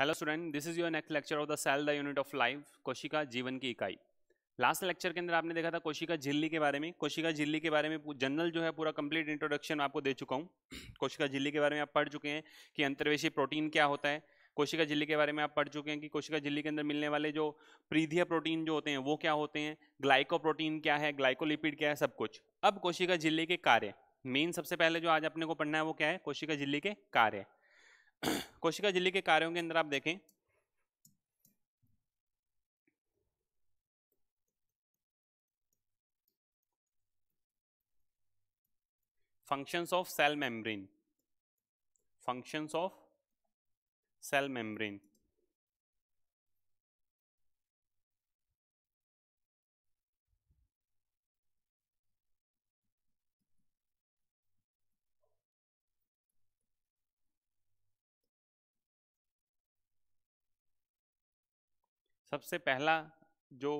Hello student this is your next lecture of the cell the unit of life कोशिका जीवन की इकाई last lecture के अंदर आपने देखा था कोशिका झिल्ली के बारे में कोशिका झिल्ली के बारे में जनरल जो है पूरा कंप्लीट इंट्रोडक्शन आपको दे चुका हूँ कोशिका झिल्ली के बारे में आप पढ़ चुके हैं कि अंतर्वेशी प्रोटीन क्या होता है कोशिका झिल्ली के बारे में आप पढ़ चुके हैं कि कोशिका झिल्ली के अंदर मिलने वाले जो प्रीधिया प्रोटीन जो होते हैं वो क्या होते हैं ग्लाइकोप्रोटीन क्या है ग्लाइकोलिपिड क्या है सब कुछ अब कोशिका झिल्ली के कार्य मेन सबसे पहले जो आज अपने को पढ़ना है वो क्या है कोशिका झिल्ली के कार्य कोशिका झिल्ली के कार्यों के अंदर आप देखें functions of cell membrane functions of cell membrane सबसे पहला जो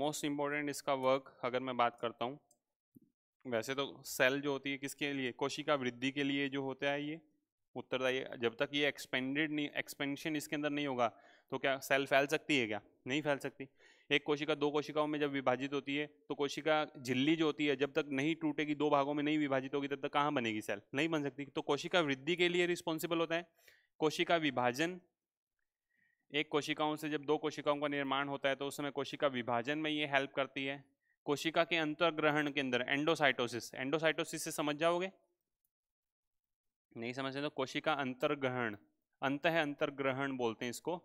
मोस्ट इम्पॉर्टेंट इसका वर्क अगर मैं बात करता हूँ वैसे तो सेल जो होती है किसके लिए कोशिका वृद्धि के लिए जो होता है ये उत्तरदायी जब तक ये एक्सपेंडेड नहीं एक्सपेंशन इसके अंदर नहीं होगा तो क्या सेल फैल सकती है क्या नहीं फैल सकती एक कोशिका दो कोशिकाओं में जब विभाजित होती है तो कोशिका झिल्ली जो होती है जब तक नहीं टूटेगी दो भागों में नहीं विभाजित होगी तब तक कहाँ बनेगी सेल नहीं बन सकती तो कोशिका वृद्धि के लिए रिस्पॉन्सिबल होता है कोशिका विभाजन एक कोशिकाओं से जब दो कोशिकाओं का निर्माण होता है तो उस समय कोशिका विभाजन में ये हेल्प करती है कोशिका के अंतर्ग्रहण के अंदर एंडोसाइटोसिस एंडोसाइटोसिस से समझ जाओगे नहीं समझते तो कोशिका अंतर्ग्रहण अंत है अंतर्ग्रहण बोलते हैं इसको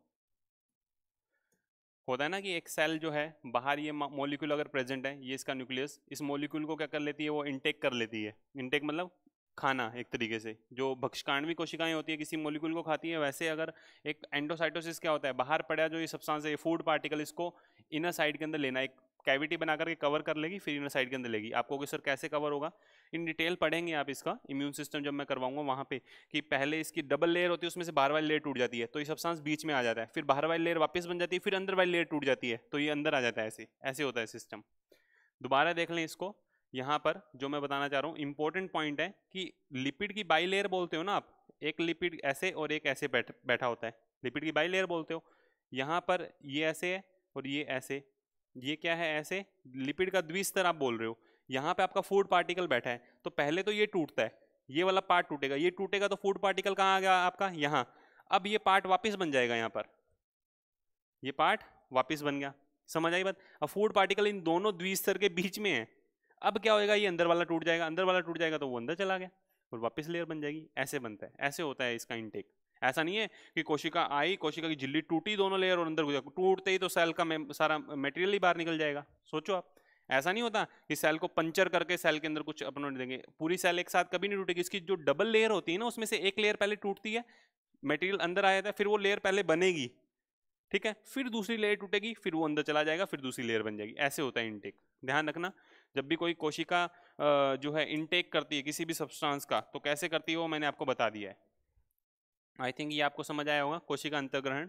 होता है ना कि एक सेल जो है बाहर ये मोलिक्यूल अगर प्रेजेंट है ये इसका न्यूक्लियस इस मोलिक्यूल को क्या कर लेती है वो इनटेक कर लेती है इनटेक मतलब खाना एक तरीके से जो भक्षकांडवी कोशिकाएं होती है किसी मोलिकुल को खाती है वैसे अगर एक एंडोसाइटोसिस क्या होता है बाहर पड़ा जो ये सब्सटेंस है फूड पार्टिकल इसको इनर साइड के अंदर लेना एक कैविटी बना करके कवर कर लेगी फिर इनर साइड के अंदर लेगी आपको कि सर कैसे कवर होगा इन डिटेल पढ़ेंगे आप इसका इम्यून सिस्टम जब मैं करवाऊंगा वहाँ पे कि पहले इसकी डबल लेयर होती है उसमें से बाहर वाली लेयर टूट जाती है तो ये सब्सटेंस बीच में आ जाता है फिर बाहर वाली लेयर वापस बन जाती है फिर अंदर वाली लेयर टूट जाती है तो ये अंदर आ जाता है ऐसे ऐसे होता है सिस्टम दोबारा देख लें इसको यहाँ पर जो मैं बताना चाह रहा हूँ इंपॉर्टेंट पॉइंट है कि लिपिड की बाई लेयर बोलते हो ना आप एक लिपिड ऐसे और एक ऐसे बैठ बैठा होता है लिपिड की बाई लेयर बोलते हो यहाँ पर ये ऐसे है और ये ऐसे ये क्या है ऐसे लिपिड का द्विस्तर आप बोल रहे हो यहाँ पे आपका फूड पार्टिकल बैठा है तो पहले तो ये टूटता है ये वाला पार्ट टूटेगा ये टूटेगा तो फूड पार्टिकल कहाँ आ गया आपका यहाँ अब ये पार्ट वापस बन जाएगा यहाँ पर ये पार्ट वापस बन गया समझ आई बात अब फूड पार्टिकल इन दोनों द्विस्तर के बीच में है अब क्या होएगा ये अंदर वाला टूट जाएगा अंदर वाला टूट जाएगा तो वो अंदर चला गया और वापस लेयर बन जाएगी ऐसे बनता है ऐसे होता है इसका इनटेक ऐसा नहीं है कि कोशिका आई कोशिका की झिल्ली टूटी दोनों लेयर और अंदर गुजर टूटते ही तो सेल का सारा मटेरियल ही बाहर निकल जाएगा सोचो आप ऐसा नहीं होता कि सेल को पंचर करके सेल के अंदर कुछ अपना देंगे पूरी सेल एक साथ कभी नहीं टूटेगी इसकी जो डबल लेयर होती है ना उसमें से एक लेयर पहले टूटती है मटेरियल अंदर आया था फिर वो लेयर पहले बनेगी ठीक है फिर दूसरी लेयर टूटेगी फिर वो अंदर चला जाएगा फिर दूसरी लेयर बन जाएगी ऐसे होता है इनटेक ध्यान रखना जब भी कोई कोशिका जो है इनटेक करती है किसी भी सब्सटेंस का तो कैसे करती है वो मैंने आपको बता दिया है आई थिंक ये आपको समझ आया होगा कोशिका अंतर्ग्रहण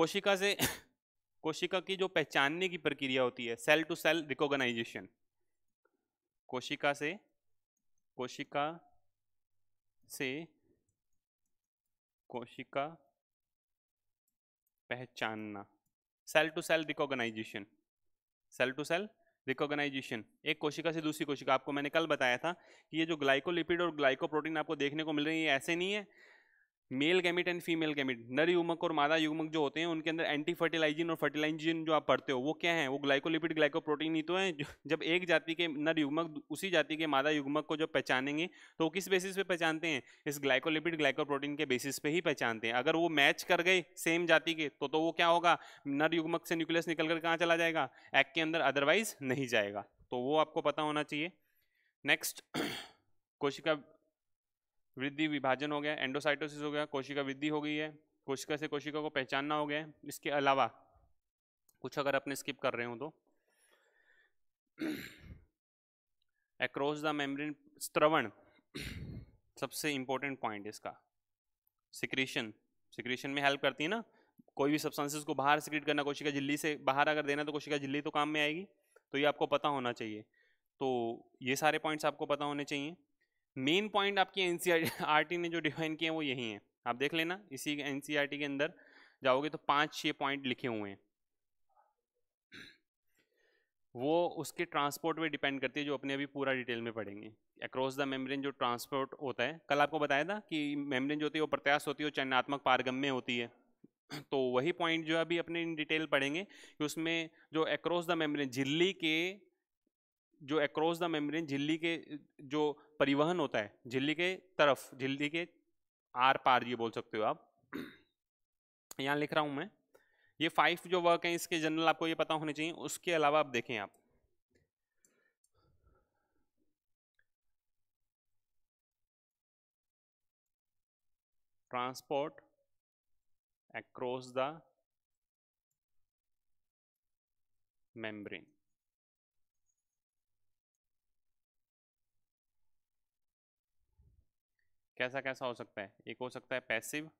कोशिका से कोशिका की जो पहचानने की प्रक्रिया होती है सेल टू सेल रिकोगनाइजेशन कोशिका से कोशिका से कोशिका पहचानना cell to cell recognition cell to cell recognition एक कोशिका से दूसरी कोशिका आपको मैंने कल बताया था कि ये जो ग्लाइकोलिपिड और ग्लाइकोप्रोटीन आपको देखने को मिल रही है ऐसे नहीं है male gamete and female gamete नर युगमक और मादा युगमक जो होते हैं उनके अंदर एंटी फर्टिलाइजिन और फर्टिलाइजिन जो आप पढ़ते हो वो क्या है वो ग्लाइकोलिपिड ग्लाइकोप्रोटीन ही तो है जब एक जाति के नर युगमक उसी जाति के मादा युगमक को जब पहचानेंगे तो किस बेसिस पे पहचानते हैं इस ग्लाइकोलिपिड ग्लाइकोप्रोटीन के बेसिस पे ही पहचानते हैं अगर वो मैच कर गए सेम जाति के तो तो वो क्या होगा नर युगमक से न्यूक्लियस निकल कर कहाँ चला जाएगा एग के अंदर अदरवाइज नहीं जाएगा तो वो आपको पता होना चाहिए नेक्स्ट कोशिका वृद्धि विभाजन हो गया एंडोसाइटोसिस हो गया कोशिका वृद्धि हो गई है कोशिका से कोशिका को पहचानना हो गया है इसके अलावा कुछ अगर अपने स्किप कर रहे हो तो एक्रॉस द मेम्ब्रेन स्त्रवण सबसे इम्पोर्टेंट पॉइंट इसका सिक्रीशन सिक्रीशन में हेल्प करती है ना कोई भी सब्सटेंसेस को बाहर सिक्रीट करना कोशिका झिल्ली से बाहर अगर देना तो कोशिका झिल्ली तो काम में आएगी तो ये आपको पता होना चाहिए तो ये सारे पॉइंट्स आपको पता होने चाहिए मेन पॉइंट आपकी एन e ने जो डिफाइन किए हैं वो यही हैं आप देख लेना इसी एन e के अंदर जाओगे तो पाँच छः पॉइंट लिखे हुए हैं वो उसके ट्रांसपोर्ट पे डिपेंड करती है जो अपने अभी पूरा डिटेल में पढ़ेंगे अक्रॉस द मेम्ब्रेन जो ट्रांसपोर्ट होता है कल आपको बताया था कि मेम्ब्रेन जो होती है वो प्रत्यास होती है वो चयनात्मक पारगम में होती है तो वही पॉइंट जो है अभी अपने इन डिटेल पढ़ेंगे कि उसमें जो अक्रॉस द मेम्ब्रेन झिल्ली के जो अक्रॉस द मेम्ब्रेन झिल्ली के जो परिवहन होता है झिल्ली के तरफ झिल्ली के आर पार ये बोल सकते हो आप यहाँ लिख रहा हूँ मैं ये फाइव जो वर्क हैं इसके जनरल आपको ये पता होने चाहिए उसके अलावा आप देखें आप ट्रांसपोर्ट across द मेम्ब्रेन कैसा कैसा हो सकता है एक हो सकता है पैसिव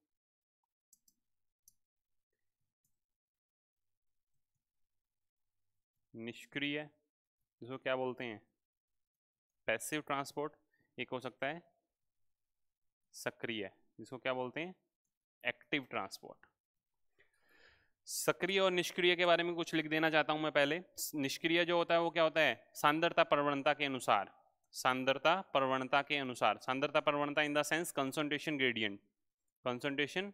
निष्क्रिय जिसको क्या बोलते हैं पैसिव ट्रांसपोर्ट एक हो सकता है सक्रिय जिसको क्या बोलते हैं एक्टिव ट्रांसपोर्ट सक्रिय और निष्क्रिय के बारे में कुछ लिख देना चाहता हूं मैं पहले निष्क्रिय जो होता है वो क्या होता है सांद्रता प्रवणता के अनुसार सांद्रता प्रवणता के अनुसार सांद्रता प्रवणता in the sense concentration gradient concentration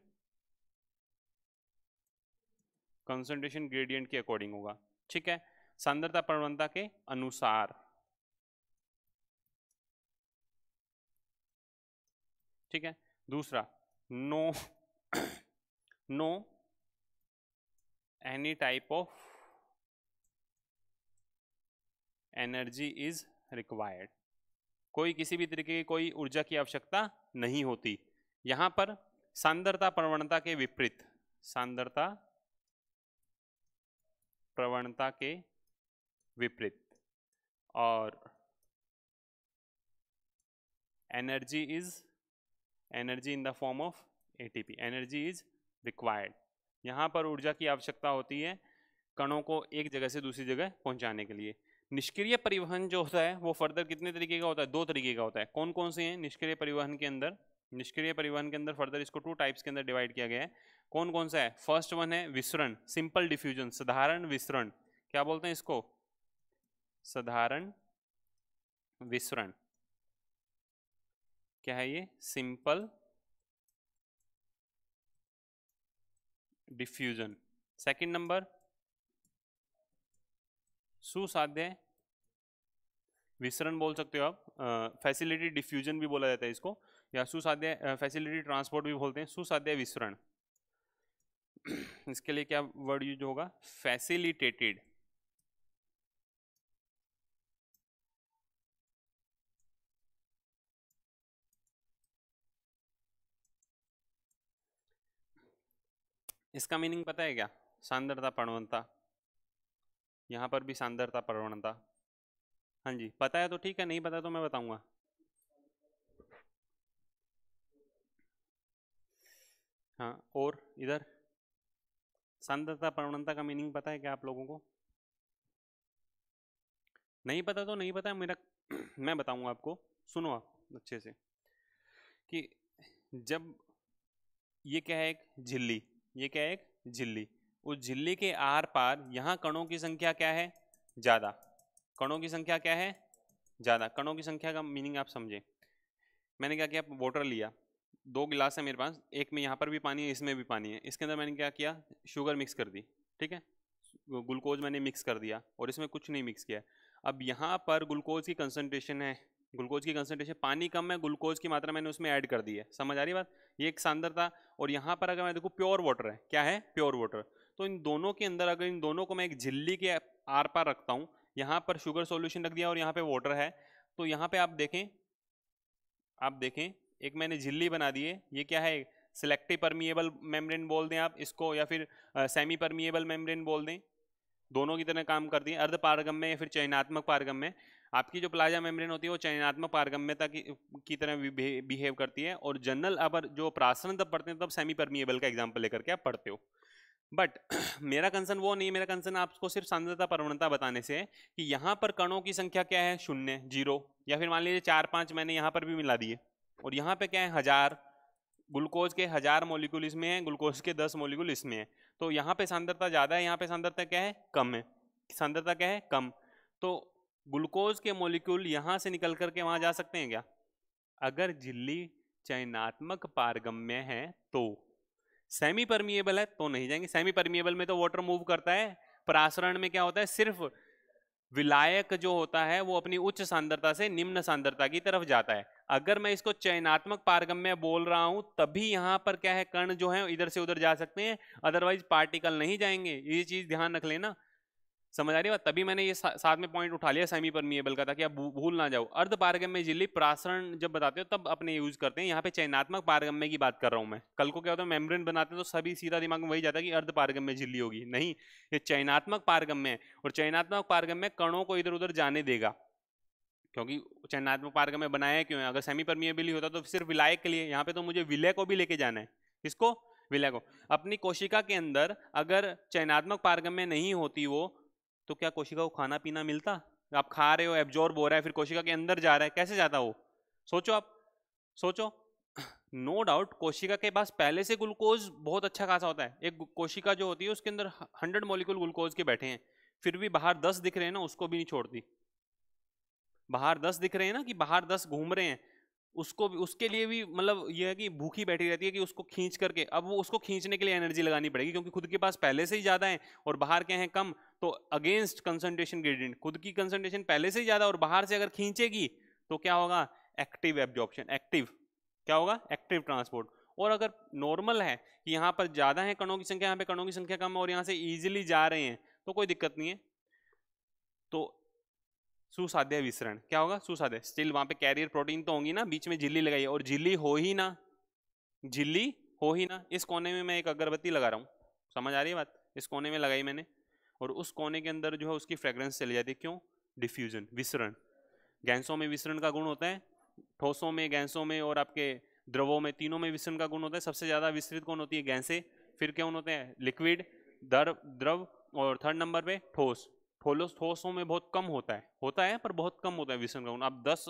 concentration gradient के अकॉर्डिंग होगा ठीक है सांद्रता प्रवणता के अनुसार ठीक है दूसरा no no any type of energy is required कोई किसी भी तरीके की कोई ऊर्जा की आवश्यकता नहीं होती यहाँ पर सांद्रता प्रवणता के विपरीत सांद्रता प्रवणता के विपरीत और energy is energy in the form of ATP energy is required यहाँ पर ऊर्जा की आवश्यकता होती है कणों को एक जगह से दूसरी जगह पहुँचाने के लिए निष्क्रिय परिवहन जो होता है वो फर्दर कितने तरीके का होता है दो तरीके का होता है कौन कौन से हैं निष्क्रिय परिवहन के अंदर निष्क्रिय परिवहन के अंदर फर्दर इसको टू टाइप्स के अंदर डिवाइड किया गया है कौन कौन सा है फर्स्ट वन है विसरण सिंपल डिफ्यूजन साधारण विसरण क्या बोलते हैं इसको साधारण विसरण क्या है ये सिंपल डिफ्यूजन सेकंड नंबर सुसाध्य विसरण बोल सकते हो आप फैसिलिटी डिफ्यूजन भी बोला जाता है इसको या सुसाध्य फैसिलिटी ट्रांसपोर्ट भी बोलते हैं सुसाध्य विसरण इसके लिए क्या वर्ड यूज होगा फैसिलिटेटेड इसका मीनिंग पता है क्या सांद्रता पणवंता यहाँ पर भी सांद्रता प्रवणता हाँ जी पता है तो ठीक है नहीं पता तो मैं बताऊँगा हाँ और इधर सांद्रता प्रवणता का मीनिंग पता है क्या आप लोगों को नहीं पता तो नहीं पता मेरा मैं बताऊंगा आपको सुनो आप अच्छे से कि जब ये क्या है एक झिल्ली ये क्या है एक झिल्ली उस झिल्ली के आर पार यहाँ कणों की संख्या क्या है ज़्यादा कणों की संख्या क्या है ज़्यादा कणों की संख्या का मीनिंग आप समझें मैंने क्या किया वाटर लिया दो गिलास है मेरे पास एक में यहाँ पर भी पानी है इसमें भी पानी है इसके अंदर मैंने क्या किया शुगर मिक्स कर दी ठीक है ग्लूकोज मैंने मिक्स कर दिया और इसमें कुछ नहीं मिक्स किया अब यहाँ पर ग्लूकोज की कंसनट्रेशन है ग्लूकोज की कंसनट्रेशन पानी कम है ग्लूकोज की मात्रा मैंने उसमें ऐड कर दी है समझ आ रही बात ये एक शानदार था और यहाँ पर अगर मैं देखूँ प्योर वाटर है क्या है प्योर वाटर तो इन दोनों के अंदर अगर इन दोनों को मैं एक झिल्ली के आर पार रखता हूँ यहाँ पर शुगर सोल्यूशन रख दिया और यहाँ पर वाटर है तो यहाँ पर आप देखें आप देखें एक मैंने झिल्ली बना दी है ये क्या है सिलेक्टिव परमिएबल मेम्ब्रेन बोल दें आप इसको या फिर सेमी परमिएबल मेम्ब्रेन बोल दें दोनों की तरह काम करती है अर्ध पारगम में या फिर चयनात्मक पारगम में आपकी जो प्लाजा मेम्ब्रेन होती है वो चयनात्मक पारगम्यता की, की तरह बिहेव करती है और जनरल अगर जो प्रासन तब पढ़ते हैं तब सेमी परमिएबल का एग्जाम्पल लेकर के आप पढ़ते हो बट मेरा कंसर्न वो नहीं मेरा कंसर्न आपको सिर्फ सांद्रता प्रवणता बताने से कि यहाँ पर कणों की संख्या क्या है शून्य जीरो या फिर मान लीजिए चार पाँच मैंने यहाँ पर भी मिला दिए और यहाँ पे क्या है हज़ार ग्लूकोज के हज़ार मोलिक्यूल इसमें है ग्लूकोज के दस मोलिक्यूल इसमें है तो यहाँ पे सांद्रता ज़्यादा है यहाँ पे सांद्रता क्या है कम है सांद्रता क्या है कम तो ग्लूकोज के मोलिक्यूल यहाँ से निकल करके वहाँ जा सकते हैं क्या अगर झिल्ली चयनात्मक पारगम्य है तो सेमी परमिएबल है तो नहीं जाएंगे सेमी परमिएबल में तो वाटर मूव करता है आसरण में क्या होता है सिर्फ विलायक जो होता है वो अपनी उच्च सांद्रता से निम्न सांद्रता की तरफ जाता है अगर मैं इसको चयनात्मक पारगम में बोल रहा हूं तभी यहां पर क्या है कण जो है इधर से उधर जा सकते हैं अदरवाइज पार्टिकल नहीं जाएंगे ये चीज ध्यान रख लेना समझ आ रही है तभी मैंने ये सा, साथ में पॉइंट उठा लिया सेमी परमिएबल का ताकि आप भूल ना जाओ अर्ध पारगम्य झिल्ली प्रासरण जब बताते हो तब अपने यूज करते हैं यहाँ पे चयनात्मक पारगम्य की बात कर रहा हूँ मैं कल को क्या होता है मेम्ब्रेन बनाते हैं तो सभी सीधा दिमाग में वही जाता है कि अर्ध पारगम्य झिल्ली होगी नहीं ये चयनात्मक पारगम्य है और चयनात्मक पारगम्य कणों को इधर उधर जाने देगा क्योंकि चयनात्मक पारगम्य बनाया क्यों है अगर सेमी परमिएबल ही होता तो सिर्फ विलय के लिए यहाँ पे तो मुझे विलय को भी लेके जाना है किसको विलय को अपनी कोशिका के अंदर अगर चयनात्मक पारगम्य नहीं होती वो तो क्या कोशिका को खाना पीना मिलता आप खा रहे हो एब्जॉर्ब हो रहा है फिर कोशिका के अंदर जा रहा है कैसे जाता वो सोचो आप सोचो नो no डाउट कोशिका के पास पहले से ग्लूकोज बहुत अच्छा खासा होता है एक कोशिका जो होती है उसके अंदर हंड्रेड मोलिकुल ग्लूकोज के बैठे हैं फिर भी बाहर दस दिख रहे हैं ना उसको भी नहीं छोड़ती बाहर दस दिख रहे हैं ना कि बाहर दस घूम रहे हैं उसको भी उसके लिए भी मतलब यह है कि भूखी बैठी रहती है कि उसको खींच करके अब वो उसको खींचने के लिए एनर्जी लगानी पड़ेगी क्योंकि खुद के पास पहले से ही ज़्यादा है और बाहर के हैं कम तो अगेंस्ट कंसनट्रेशन ग्रेडियंट खुद की कंसनट्रेशन पहले से ज़्यादा और बाहर से अगर खींचेगी तो क्या होगा एक्टिव एब्जॉर्प्शन एक्टिव क्या होगा एक्टिव ट्रांसपोर्ट और अगर नॉर्मल है कि यहाँ पर ज़्यादा है कणों की संख्या यहाँ पे कणों की संख्या कम और यहाँ से ईजिली जा रहे हैं तो कोई दिक्कत नहीं है तो सुसाध्य विसरण क्या होगा सुसाध्य स्टिल वहाँ पे कैरियर प्रोटीन तो होंगी ना बीच में झिल्ली लगाई और झिल्ली हो ही ना झिल्ली हो ही ना इस कोने में मैं एक अगरबत्ती लगा रहा हूँ समझ आ रही है बात इस कोने में लगाई मैंने और उस कोने के अंदर जो है उसकी फ्रेग्रेंस चली जाती है क्यों डिफ्यूजन विसरण गैसों में विसरण का गुण होता है ठोसों में गैसों में और आपके द्रवों में तीनों में विसरण का गुण होता है सबसे ज़्यादा विस्तृत कौन होती है गैसे फिर क्या होते हैं लिक्विड दर द्रव और थर्ड नंबर पे ठोस ठोलोस ठोसों में बहुत कम होता है होता है पर बहुत कम होता है विसरण का गुण आप दस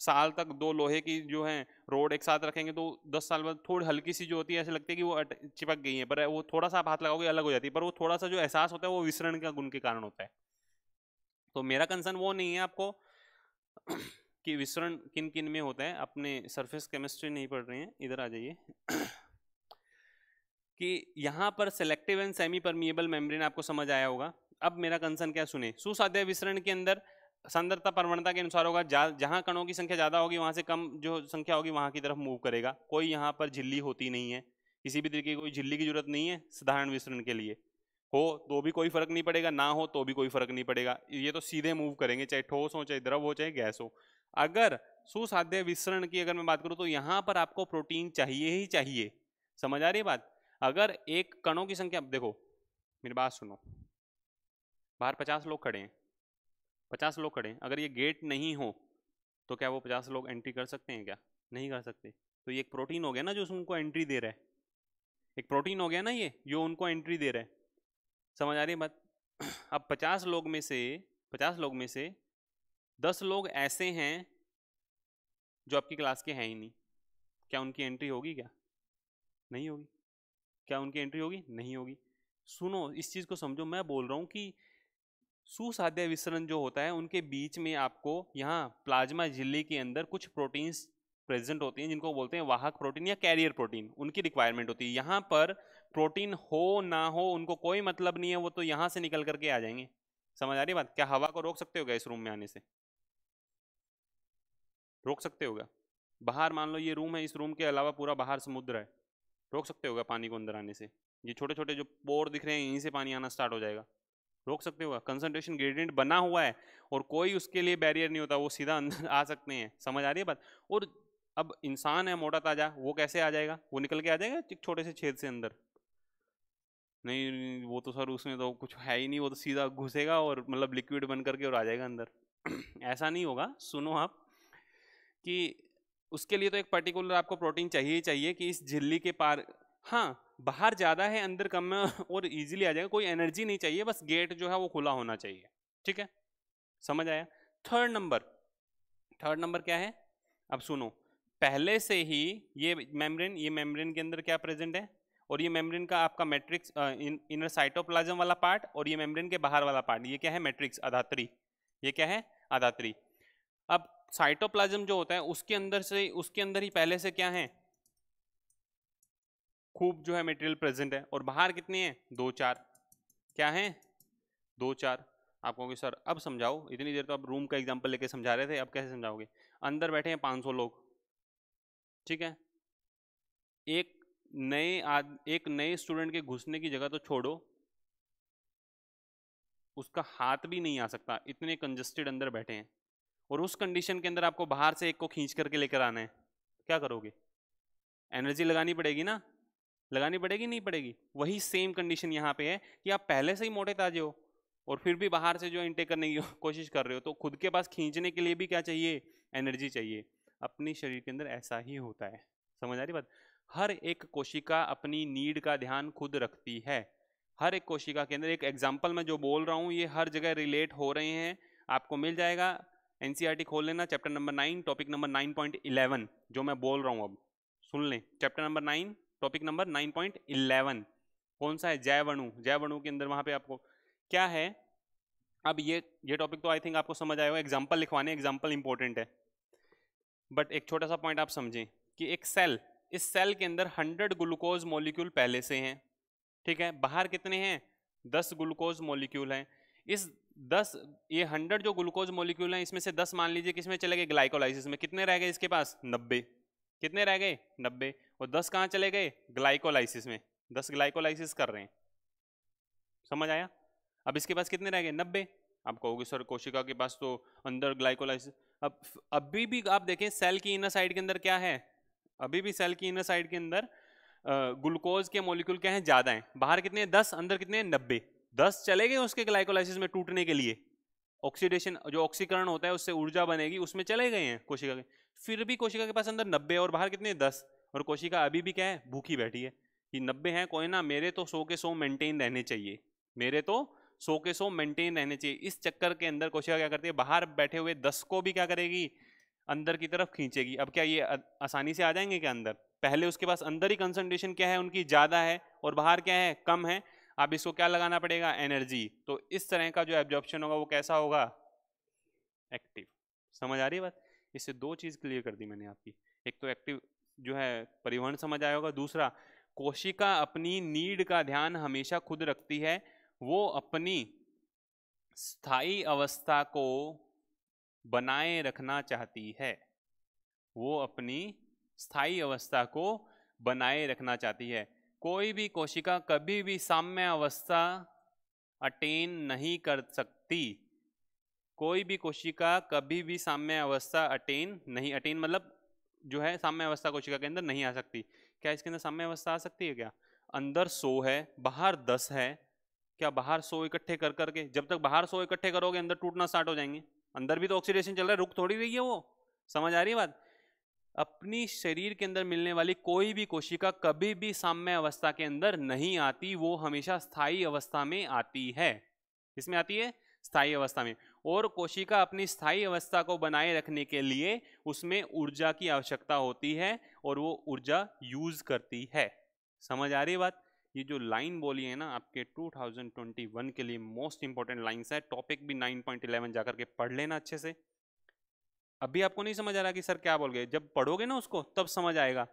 साल तक दो लोहे की जो है रोड एक साथ रखेंगे तो दस साल बाद थोड़ी हल्की सी जो होती है ऐसे लगती है कि वो चिपक गई है पर वो थोड़ा सा आप हाथ लगाओगे अलग हो जाती है पर वो थोड़ा सा जो एहसास होता है वो विसरण का गुण के कारण होता है तो मेरा कंसर्न वो नहीं है आपको कि विसरण किन किन में होता है अपने सरफेस केमिस्ट्री नहीं पढ़ रहे हैं इधर आ जाइए कि यहाँ पर selective and semipermeable membrane आपको समझ आया होगा अब मेरा कंसर्न क्या सुने सुसाध्याय विसरण के अंदर सांद्रता प्रवणता के अनुसार होगा जहाँ कणों की संख्या ज़्यादा होगी वहाँ से कम जो संख्या होगी वहाँ की तरफ मूव करेगा कोई यहाँ पर झिल्ली होती नहीं है किसी भी तरीके की कोई झिल्ली की जरूरत नहीं है साधारण विसरण के लिए हो तो भी कोई फर्क नहीं पड़ेगा ना हो तो भी कोई फर्क नहीं पड़ेगा ये तो सीधे मूव करेंगे चाहे ठोस हो चाहे द्रव हो चाहे गैस हो अगर सुसाध्य विसरण की अगर मैं बात करूँ तो यहाँ पर आपको प्रोटीन चाहिए ही चाहिए समझ आ रही बात अगर एक कणों की संख्या देखो मेरी बात सुनो बाहर पचास लोग खड़े हैं पचास लोग खड़े हैं अगर ये गेट नहीं हो तो क्या वो पचास लोग एंट्री कर सकते हैं क्या नहीं कर सकते तो ये एक प्रोटीन हो गया ना जो उनको एंट्री दे रहा है एक प्रोटीन हो गया ना ये जो उनको एंट्री दे रहा है समझ आ रही है बात अब पचास लोग में से पचास लोग में से दस लोग ऐसे हैं जो आपकी क्लास के हैं ही नहीं क्या उनकी एंट्री होगी क्या नहीं होगी क्या उनकी एंट्री होगी नहीं होगी सुनो इस चीज़ को समझो मैं बोल रहा हूँ कि सुसाध्य विसरण जो होता है उनके बीच में आपको यहाँ प्लाज्मा झिल्ली के अंदर कुछ प्रोटीन्स प्रेजेंट होती हैं जिनको बोलते हैं वाहक प्रोटीन या कैरियर प्रोटीन उनकी रिक्वायरमेंट होती है यहाँ पर प्रोटीन हो ना हो उनको कोई मतलब नहीं है वो तो यहाँ से निकल करके आ जाएंगे समझ आ रही बात क्या हवा को रोक सकते होगा इस रूम में आने से रोक सकते होगा बाहर मान लो ये रूम है इस रूम के अलावा पूरा बाहर समुद्र है रोक सकते होगा पानी को अंदर आने से ये छोटे छोटे जो पोर दिख रहे हैं यहीं से पानी आना स्टार्ट हो जाएगा रोक सकते हो कंसनट्रेशन ग्रेडियंट बना हुआ है और कोई उसके लिए बैरियर नहीं होता वो सीधा अंदर आ सकते हैं समझ आ रही है बात और अब इंसान है मोटा ताज़ा वो कैसे आ जाएगा वो निकल के आ जाएगा एक छोटे से छेद से अंदर नहीं वो तो सर उसमें तो कुछ है ही नहीं वो तो सीधा घुसेगा और मतलब लिक्विड बन करके और आ जाएगा अंदर ऐसा नहीं होगा सुनो आप कि उसके लिए तो एक पर्टिकुलर आपको प्रोटीन चाहिए ही चाहिए कि इस झिल्ली के पार हाँ बाहर ज़्यादा है अंदर कम है और इजीली आ जाएगा कोई एनर्जी नहीं चाहिए बस गेट जो है वो खुला होना चाहिए ठीक है समझ आया थर्ड नंबर थर्ड नंबर क्या है अब सुनो पहले से ही ये मेम्ब्रेन ये मेम्ब्रेन के अंदर क्या प्रेजेंट है और ये मेम्ब्रेन का आपका मैट्रिक्स इन, इनर साइटोप्लाज्म वाला पार्ट और ये मेम्ब्रेन के बाहर वाला पार्ट ये क्या है मैट्रिक्स अधात्री ये क्या है अधात्री अब साइटोप्लाज्म जो होता है उसके अंदर से उसके अंदर ही पहले से क्या है खूब जो है मटेरियल प्रेजेंट है और बाहर कितने हैं दो चार क्या हैं दो चार आप कहोगे सर अब समझाओ इतनी देर तो आप रूम का एग्जाम्पल लेके समझा रहे थे अब कैसे समझाओगे अंदर बैठे हैं 500 लोग ठीक है एक नए आद एक नए स्टूडेंट के घुसने की जगह तो छोड़ो उसका हाथ भी नहीं आ सकता इतने कंजस्टेड अंदर बैठे हैं और उस कंडीशन के अंदर आपको बाहर से एक को खींच करके लेकर आना है क्या करोगे एनर्जी लगानी पड़ेगी ना लगानी पड़ेगी नहीं पड़ेगी वही सेम कंडीशन यहाँ पे है कि आप पहले से ही मोटे ताजे हो और फिर भी बाहर से जो इंटेक करने की कोशिश कर रहे हो तो खुद के पास खींचने के लिए भी क्या चाहिए एनर्जी चाहिए अपने शरीर के अंदर ऐसा ही होता है समझ आ रही बात हर एक कोशिका अपनी नीड का ध्यान खुद रखती है हर एक कोशिका के अंदर एक एग्जाम्पल मैं जो बोल रहा हूँ ये हर जगह रिलेट हो रहे हैं आपको मिल जाएगा एन e खोल लेना chapter number nine topic number nine point eleven जो मैं बोल रहा हूँ अब सुन लें chapter number nine topic number 9.11 कौन सा है जय वणु के अंदर वहां पे आपको क्या है अब ये ये टॉपिक तो आई थिंक आपको समझ आया होगा एग्जाम्पल लिखवाने एग्जाम्पल इंपॉर्टेंट है बट एक छोटा सा पॉइंट आप समझें कि एक सेल इस सेल के अंदर हंड्रेड ग्लूकोज मॉलिक्यूल पहले से हैं ठीक है बाहर कितने हैं दस ग्लूकोज मोलिक्यूल हैं इस दस ये हंड्रेड जो ग्लूकोज मोलिक्यूल हैं इसमें से दस मान लीजिए किसमें चले गए ग्लाइकोलाइसिस में कितने रह गए इसके पास नब्बे कितने रह गए नब्बे और दस कहाँ चले गए ग्लाइकोलाइसिस में दस ग्लाइकोलाइसिस कर रहे हैं समझ आया अब इसके पास कितने रह गए नब्बे आप कहोगे सर कोशिका के पास तो अंदर ग्लाइकोलाइसिस अब अभी भी आप देखें सेल की इनर साइड के अंदर क्या है अभी भी सेल की इनर साइड के अंदर ग्लूकोज के मोलिक्यूल क्या हैं ज़्यादा हैं बाहर कितने हैं दस अंदर कितने हैं नब्बे दस चले गए उसके ग्लाइकोलाइसिस में टूटने के लिए ऑक्सीडेशन जो ऑक्सीकरण होता है उससे ऊर्जा बनेगी उसमें चले गए हैं कोशिका के फिर भी कोशिका के पास अंदर नब्बे और बाहर कितने दस और कोशिका अभी भी क्या है भूखी बैठी है कि नब्बे हैं कोई ना मेरे तो सौ के सौ मेंटेन रहने चाहिए मेरे तो सौ के सौ मेंटेन रहने चाहिए इस चक्कर के अंदर कोशिका क्या करती है बाहर बैठे हुए दस को भी क्या करेगी अंदर की तरफ खींचेगी अब क्या ये आसानी से आ जाएंगे क्या अंदर पहले उसके पास अंदर ही कंसनट्रेशन क्या है उनकी ज़्यादा है और बाहर क्या है कम है अब इसको क्या लगाना पड़ेगा एनर्जी तो इस तरह का जो एब्जॉर्प्शन होगा वो कैसा होगा एक्टिव समझ आ रही है बात इससे दो चीज़ क्लियर कर दी मैंने आपकी एक तो एक्टिव जो है परिवहन समझ आया होगा दूसरा कोशिका अपनी नीड का ध्यान हमेशा खुद रखती है वो अपनी स्थाई अवस्था को बनाए रखना चाहती है वो अपनी स्थाई अवस्था को बनाए रखना चाहती है कोई भी कोशिका कभी भी साम्य अवस्था अटेन नहीं कर सकती कोई भी कोशिका कभी भी साम्य अवस्था अटेन नहीं अटेन मतलब जो है साम्य अवस्था कोशिका के अंदर नहीं आ सकती क्या इसके अंदर साम्य अवस्था आ सकती है क्या अंदर सौ है बाहर दस है क्या बाहर सौ इकट्ठे कर करके जब तक बाहर सौ इकट्ठे करोगे अंदर टूटना स्टार्ट हो जाएंगे अंदर भी तो ऑक्सीडेशन चल रहा है रुक थोड़ी रही है वो समझ आ रही है बात अपनी शरीर के अंदर मिलने वाली कोई भी कोशिका कभी भी साम्य अवस्था के अंदर नहीं आती वो हमेशा स्थायी अवस्था में आती है इसमें आती है स्थायी अवस्था में और कोशिका अपनी स्थायी अवस्था को बनाए रखने के लिए उसमें ऊर्जा की आवश्यकता होती है और वो ऊर्जा यूज करती है समझ आ रही बात ये जो लाइन बोली है ना आपके 2021 के लिए मोस्ट इंपॉर्टेंट लाइन्स है टॉपिक भी 9.11 जाकर के पढ़ लेना अच्छे से अभी आपको नहीं समझ आ रहा कि सर क्या बोल गए जब पढ़ोगे ना उसको तब समझ आएगा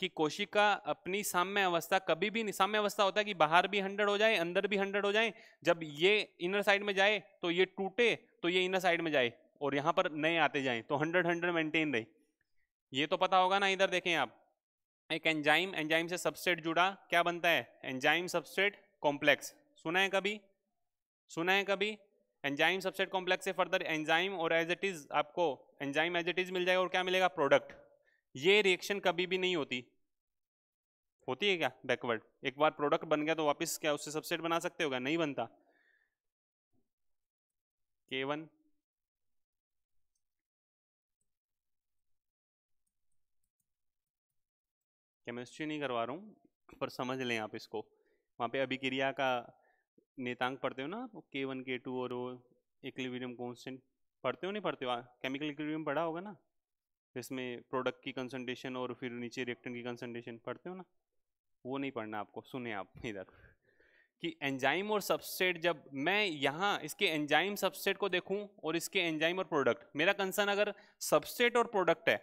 कि कोशिका अपनी साम्य अवस्था कभी भी साम्य अवस्था होता है कि बाहर भी हंड्रेड हो जाए अंदर भी हंड्रेड हो जाए जब ये इनर साइड में जाए तो ये टूटे तो ये इनर साइड में जाए और यहाँ पर नए आते जाएं तो हंड्रेड हंड्रेड मेंटेन रहे ये तो पता होगा ना इधर देखें आप एक एंजाइम एंजाइम से सबस्टेट जुड़ा क्या बनता है एंजाइम सबस्टेट कॉम्प्लेक्स सुना है कभी सुना है कभी एंजाइम सबस्ट्रेट कॉम्प्लेक्स से फर्दर एंजाइम और एज इट इज़ आपको एंजाइम एज इट इज़ मिल जाएगा और क्या मिलेगा प्रोडक्ट ये रिएक्शन कभी भी नहीं होती होती है क्या बैकवर्ड एक बार प्रोडक्ट बन गया तो वापस क्या उससे सबसेट बना सकते होगा नहीं बनता के वन केमिस्ट्री नहीं करवा रहा हूं पर समझ लें आप इसको वहां पे अभिक्रिया का नेतांग पढ़ते हो ना आप के वन के टू और वो इक्विलिब्रियम कॉन्स्टेंट पढ़ते हो नहीं पढ़ते हो केमिकल इक्विलिब्रियम पढ़ा होगा ना इसमें प्रोडक्ट की कंसनट्रेशन और फिर नीचे रिएक्टेंट की कंसनट्रेशन पढ़ते हो ना वो नहीं पढ़ना आपको सुने आप इधर कि एंजाइम और सबसेट जब मैं यहाँ इसके एंजाइम सबसेट को देखूँ और इसके एंजाइम और प्रोडक्ट मेरा कंसर्न अगर सबसेट और प्रोडक्ट है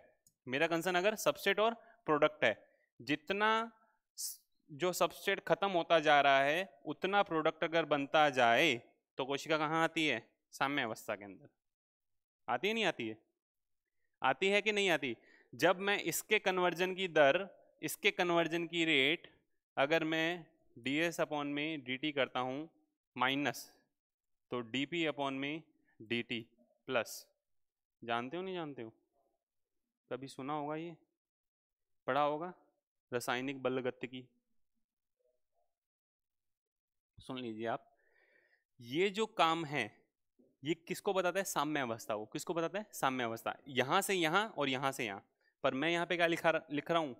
मेरा कंसर्न अगर सबसेट और प्रोडक्ट है जितना जो सबसेट खत्म होता जा रहा है उतना प्रोडक्ट अगर बनता जाए तो कोशिका कहाँ आती है साम्य अवस्था के अंदर आती है नहीं आती है आती है कि नहीं आती जब मैं इसके कन्वर्जन की दर इसके कन्वर्जन की रेट अगर मैं डी एस अपॉन में डी टी करता हूँ माइनस तो डी पी अपॉन में डी टी प्लस जानते हो नहीं जानते हो कभी सुना होगा ये पढ़ा होगा रासायनिक बल की सुन लीजिए आप ये जो काम है ये किसको बताता है साम्य अवस्था को किसको बताता है साम्य अवस्था यहाँ से यहाँ और यहाँ से यहाँ पर मैं यहाँ पे क्या लिखा लिख रहा हूँ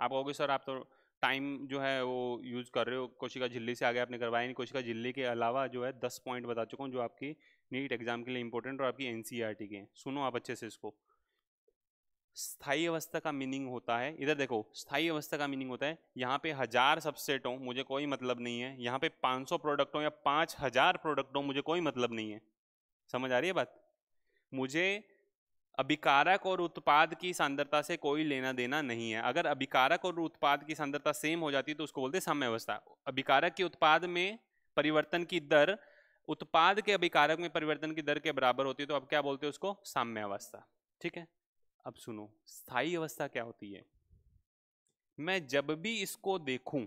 आप कहोगे सर आप तो टाइम जो है वो यूज़ कर रहे हो कोशिका झिल्ली से आगे आपने करवाया नहीं कोशिका झिल्ली के अलावा जो है दस पॉइंट बता चुका हूँ जो आपकी नीट एग्ज़ाम के लिए इंपॉर्टेंट और आपकी एन के सुनो आप अच्छे से इसको स्थाई अवस्था का मीनिंग होता है इधर देखो स्थाई अवस्था का मीनिंग होता है यहाँ पे हज़ार सबसेट हो मुझे कोई मतलब नहीं है यहाँ पे 500 प्रोडक्ट हो या 5000 प्रोडक्ट हो मुझे कोई मतलब नहीं है समझ आ रही है बात मुझे अभिकारक और उत्पाद की सांद्रता से कोई लेना देना नहीं है अगर अभिकारक और उत्पाद की सांद्रता सेम हो जाती तो उसको बोलते साम्य अवस्था अभिकारक के उत्पाद में परिवर्तन की दर उत्पाद के अभिकारक में परिवर्तन की दर के बराबर होती है तो अब क्या बोलते हैं उसको साम्य अवस्था ठीक है अब सुनो स्थायी अवस्था क्या होती है मैं जब भी इसको देखूं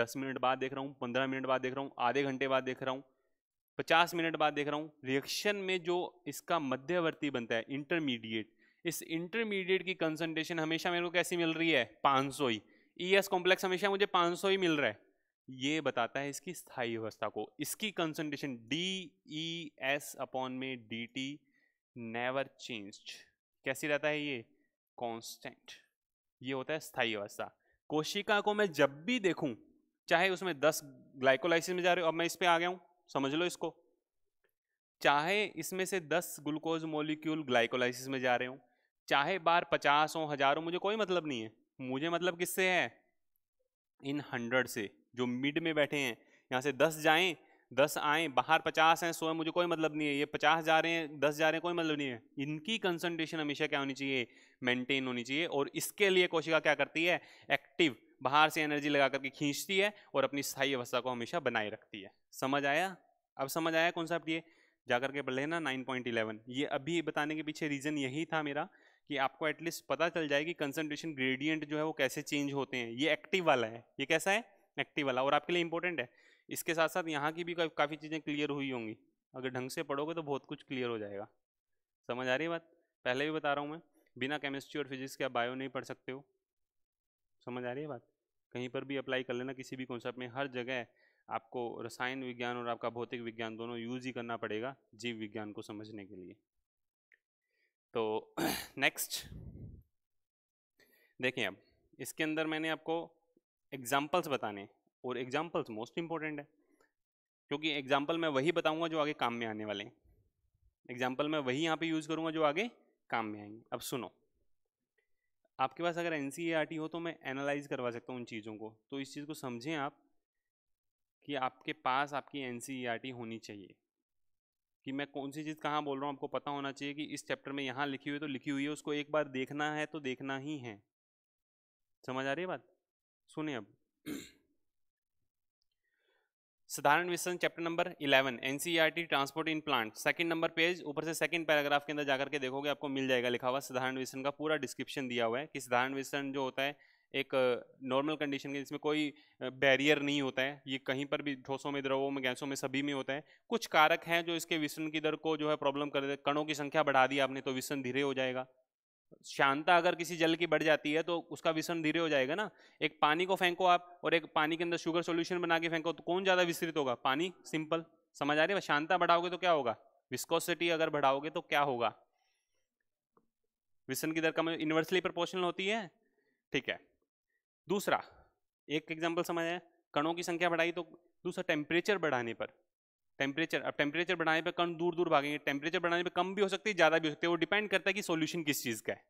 दस मिनट बाद देख रहा हूँ पंद्रह मिनट बाद देख रहा हूँ आधे घंटे बाद देख रहा हूँ पचास मिनट बाद देख रहा हूँ रिएक्शन में जो इसका मध्यवर्ती बनता है इंटरमीडिएट इस इंटरमीडिएट की कंसंट्रेशन हमेशा मेरे को कैसी मिल रही है सौ ही ई एस कॉम्प्लेक्स हमेशा मुझे सौ ही मिल रहा है ये बताता है इसकी स्थायी अवस्था को इसकी concentration D E S upon में डी टी नेवर चेंज्ड कैसी रहता है ये कांस्टेंट ये होता है स्थायी अवस्था कोशिका को मैं जब भी देखूं चाहे उसमें दस ग्लाइकोलाइसिस में जा रहे हो अब मैं इस पर आ गया हूं समझ लो इसको चाहे इसमें से दस ग्लूकोज मोलिक्यूल ग्लाइकोलाइसिस में जा रहे हों चाहे बार पचास हो हज़ारों मुझे कोई मतलब नहीं है मुझे मतलब किससे है इन हंड्रेड से जो मिड में बैठे हैं यहां से दस जाएं दस आए बाहर पचास हैं सो है मुझे कोई मतलब नहीं है ये पचास जा रहे हैं दस जा रहे हैं कोई मतलब नहीं है इनकी कंसंट्रेशन हमेशा क्या होनी चाहिए मेंटेन होनी चाहिए और इसके लिए कोशिका क्या करती है एक्टिव बाहर से एनर्जी लगा करके खींचती है और अपनी स्थायी अवस्था को हमेशा बनाए रखती है समझ आया अब समझ आया कॉन्सेप्ट ये जा करके पढ़ लेना नाइन पॉइंट इलेवन ये अभी बताने के पीछे रीज़न यही था मेरा कि आपको एटलीस्ट पता चल जाए कि कंसनट्रेशन ग्रेडियंट जो है वो कैसे चेंज होते हैं ये एक्टिव वाला है ये कैसा है एक्टिव वाला और आपके लिए इंपॉर्टेंट है इसके साथ साथ यहाँ की भी काफ़ी चीज़ें क्लियर हुई होंगी अगर ढंग से पढ़ोगे तो बहुत कुछ क्लियर हो जाएगा समझ आ रही है बात पहले भी बता रहा हूँ मैं बिना केमिस्ट्री और फिजिक्स के आप बायो नहीं पढ़ सकते हो समझ आ रही है बात कहीं पर भी अप्लाई कर लेना किसी भी कॉन्सेप्ट में हर जगह आपको रसायन विज्ञान और आपका भौतिक विज्ञान दोनों यूज ही करना पड़ेगा जीव विज्ञान को समझने के लिए तो नेक्स्ट देखें अब इसके अंदर मैंने आपको एग्जाम्पल्स बताने और एग्जाम्पल्स मोस्ट इम्पॉर्टेंट है क्योंकि एग्जाम्पल मैं वही बताऊंगा जो आगे काम में आने वाले हैं एग्जाम्पल मैं वही यहाँ पे यूज़ करूँगा जो आगे काम में आएंगे अब सुनो आपके पास अगर एन e हो तो मैं एनालाइज करवा सकता हूँ उन चीज़ों को तो इस चीज़ को समझें आप कि आपके पास आपकी एन e होनी चाहिए कि मैं कौन सी चीज़ कहाँ बोल रहा हूँ आपको पता होना चाहिए कि इस चैप्टर में यहाँ लिखी हुई तो लिखी हुई है उसको एक बार देखना है तो देखना ही है समझ आ रही है बात सुने अब साधारण मिशन chapter number 11 NCERT transport in plant second number page ऊपर से सेकंड पैराग्राफ के अंदर जाकर के देखोगे आपको मिल जाएगा लिखा हुआ साधारण मिशन का पूरा डिस्क्रिप्शन दिया हुआ है कि साधारण मिशन जो होता है एक नॉर्मल कंडीशन के जिसमें कोई बैरियर नहीं होता है ये कहीं पर भी ठोसों में द्रवों में गैसों में सभी में होता है कुछ कारक हैं जो इसके विसर्जन की दर को जो है प्रॉब्लम कर दे कणों की संख्या बढ़ा दी आपने तो विसर्जन धीरे हो जाएगा शांता अगर किसी जल की बढ़ जाती है तो उसका विसरण धीरे हो जाएगा ना एक पानी को फेंको आप और एक पानी के अंदर शुगर सोल्यूशन बना के फेंको तो कौन ज़्यादा विस्तृत होगा पानी सिंपल समझ आ रही है शांता बढ़ाओगे तो क्या होगा विस्कोसिटी अगर बढ़ाओगे तो क्या होगा विसरण की दर कम इन्वर्सली प्रपोर्शनल होती है ठीक है दूसरा एक एग्जाम्पल समझ आए कणों की संख्या बढ़ाई तो दूसरा टेम्परेचर बढ़ाने पर टेम्परेचर अब टेम्परेचर बढ़ाने पे कण दूर दूर भागेंगे टेम्परेचर बढ़ाने पे कम भी हो सकती है ज़्यादा भी हो सकती है वो डिपेंड करता है कि सॉल्यूशन किस चीज़ का है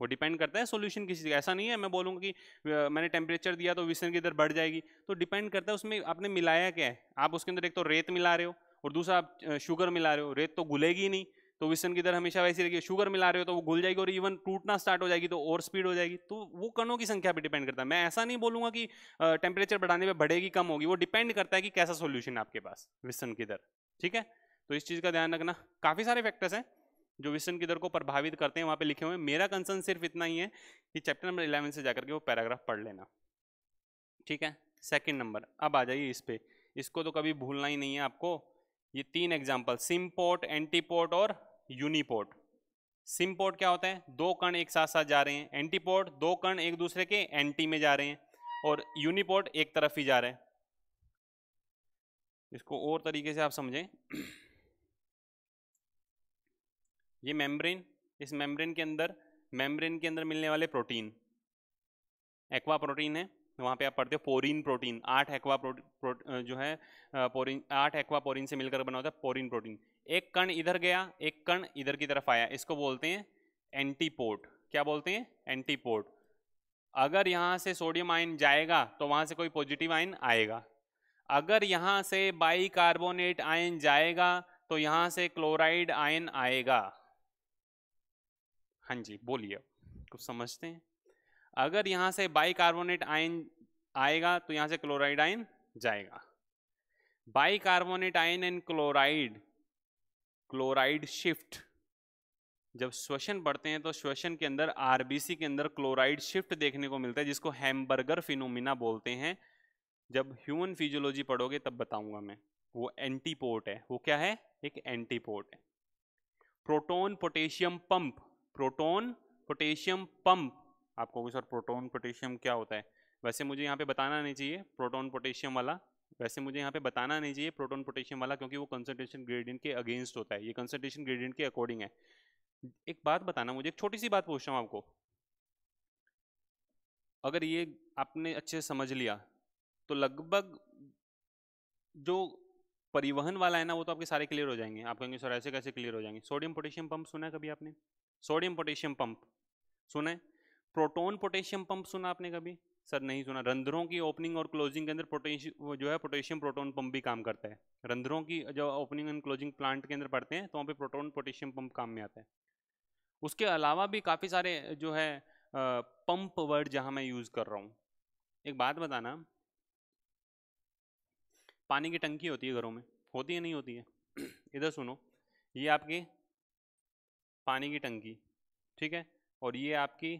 वो डिपेंड करता है सॉल्यूशन किस चीज़ का ऐसा नहीं है मैं बोलूँगा कि मैंने टेम्परेचर दिया तो विसन की दर बढ़ जाएगी तो डिपेंड करता है उसमें आपने मिलाया क्या है आप उसके अंदर एक तो रेत मिला रहे हो और दूसरा आप शुगर मिला रहे हो रेत तो घुलेगी नहीं तो विसन की दर हमेशा वैसी रहेगी शुगर मिला रहे हो तो वो घुल जाएगी और इवन टूटना स्टार्ट हो जाएगी तो और स्पीड हो जाएगी तो वो कणों की संख्या पे डिपेंड करता है मैं ऐसा नहीं बोलूंगा कि टेम्परेचर बढ़ाने पे बढ़ेगी कम होगी वो डिपेंड करता है कि कैसा सोल्यूशन आपके पास विसन की दर ठीक है तो इस चीज़ का ध्यान रखना काफ़ी सारे फैक्टर्स हैं जो विसन की दर को प्रभावित करते हैं वहाँ पर लिखे हुए मेरा कंसर्न सिर्फ इतना ही है कि चैप्टर नंबर इलेवन से जाकर के वो पैराग्राफ पढ़ लेना ठीक है सेकेंड नंबर अब आ जाइए इस पर इसको तो कभी भूलना ही नहीं है आपको ये तीन एग्जाम्पल सिम एंटी पोर्ट और यूनिपोर्ट सिमपोर्ट क्या होता है दो कण एक साथ साथ जा रहे हैं एंटीपोर्ट दो कण एक दूसरे के एंटी में जा रहे हैं और यूनिपोर्ट एक तरफ ही जा रहे हैं इसको और तरीके से आप समझें ये मेम्ब्रेन इस मेम्ब्रेन के अंदर मेम्ब्रेन के अंदर मिलने वाले प्रोटीन एक्वा प्रोटीन है वहाँ पे आप पढ़ते हो पोरिन प्रोटीन आठ एक्वा प्रो, प्रो, जो है पोरिन आठ एक्वा पोरिन से मिलकर बना होता है पोरिन प्रोटीन एक कण इधर गया एक कण इधर की तरफ आया इसको बोलते हैं एंटीपोर्ट क्या बोलते हैं एंटीपोर्ट अगर यहाँ से सोडियम आयन जाएगा तो वहाँ से कोई पॉजिटिव आयन आएगा अगर यहाँ से बाई कार्बोनेट आयन जाएगा तो यहाँ से क्लोराइड आयन आएगा हाँ जी बोलिए कुछ समझते हैं अगर यहाँ से बाई कार्बोनेट आयन आएगा तो यहाँ से क्लोराइड आयन जाएगा bicarbonate ion and chloride chloride shift जब श्वसन पढ़ते हैं तो श्वसन के अंदर आरबीसी के अंदर क्लोराइड शिफ्ट देखने को मिलता है जिसको हैमबर्गर फिनोमिना बोलते हैं जब ह्यूमन फिजियोलॉजी पढ़ोगे तब बताऊंगा मैं वो एंटीपोर्ट है वो क्या है एक एंटीपोर्ट है proton potassium pump proton potassium pump आपको सर प्रोटोन पोटेशियम क्या होता है वैसे मुझे यहाँ पे बताना नहीं चाहिए प्रोटोन पोटेशियम वाला वैसे मुझे यहाँ पे बताना नहीं चाहिए प्रोटोन पोटेशियम वाला क्योंकि वो कंसनट्रेशन ग्रेडियंट के अगेंस्ट होता है ये कंसनट्रेशन ग्रेडियंट के अकॉर्डिंग है एक बात बताना मुझे एक छोटी सी बात पूछ रहा हूँ आपको अगर ये आपने अच्छे से समझ लिया तो लगभग जो परिवहन वाला है ना वो तो आपके सारे क्लियर हो जाएंगे आप कहेंगे सर ऐसे कैसे क्लियर हो जाएंगे सोडियम पोटेशियम पंप सुना है कभी आपने सोडियम पोटेशियम पंप सुना है प्रोटोन पोटेशियम पंप सुना आपने कभी सर नहीं सुना रंध्रों की ओपनिंग और क्लोजिंग के अंदर पोटेशियम जो है पोटेशियम प्रोटोन पंप भी काम करता है रंध्रों की जो ओपनिंग एंड क्लोजिंग प्लांट के अंदर पढ़ते हैं तो वहाँ पे प्रोटोन पोटेशियम पंप काम में आता है उसके अलावा भी काफ़ी सारे जो है पंप वर्ड जहाँ मैं यूज़ कर रहा हूँ एक बात बताना पानी की टंकी होती है घरों में होती है नहीं होती है इधर सुनो ये आपकी पानी की टंकी ठीक है और ये आपकी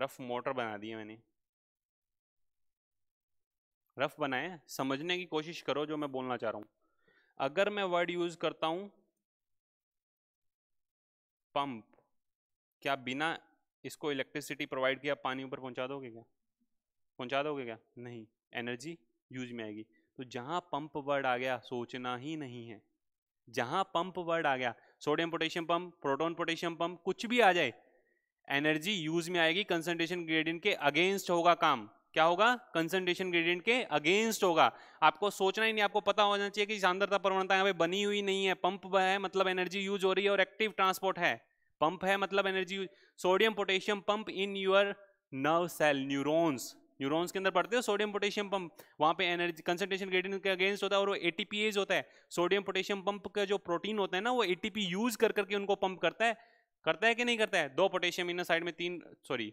रफ मोटर बना दिया मैंने रफ बनाए समझने की कोशिश करो जो मैं बोलना चाह रहा हूँ अगर मैं वर्ड यूज़ करता हूँ पंप क्या बिना इसको इलेक्ट्रिसिटी प्रोवाइड किया पानी ऊपर पहुँचा दोगे क्या पहुँचा दोगे क्या नहीं एनर्जी यूज में आएगी तो जहाँ पंप वर्ड आ गया सोचना ही नहीं है जहाँ पंप वर्ड आ गया sodium potassium pump proton potassium pump कुछ भी आ जाए एनर्जी यूज में आएगी कंसंट्रेशन ग्रेडियंट के अगेंस्ट होगा काम क्या होगा कंसंट्रेशन ग्रेडियंट के अगेंस्ट होगा आपको सोचना ही नहीं आपको पता होना चाहिए कि सांद्रता प्रवणता यहाँ पे बनी हुई नहीं है पंप है मतलब एनर्जी यूज हो रही है और एक्टिव ट्रांसपोर्ट है पंप है मतलब energy sodium potassium pump in your nerve cell neurons neurons के अंदर पढ़ते हो सोडियम पोटेशियम पंप वहाँ पे एनर्जी कंसंट्रेशन ग्रेडियंट के अगेंस्ट होता है और वो एटीपीएज होता है सोडियम पोटेशियम पंप का जो प्रोटीन होता है ना वो एटीपी यूज कर करके उनको पंप करता है करता है कि नहीं करता है दो पोटेशियम इनर साइड में तीन sorry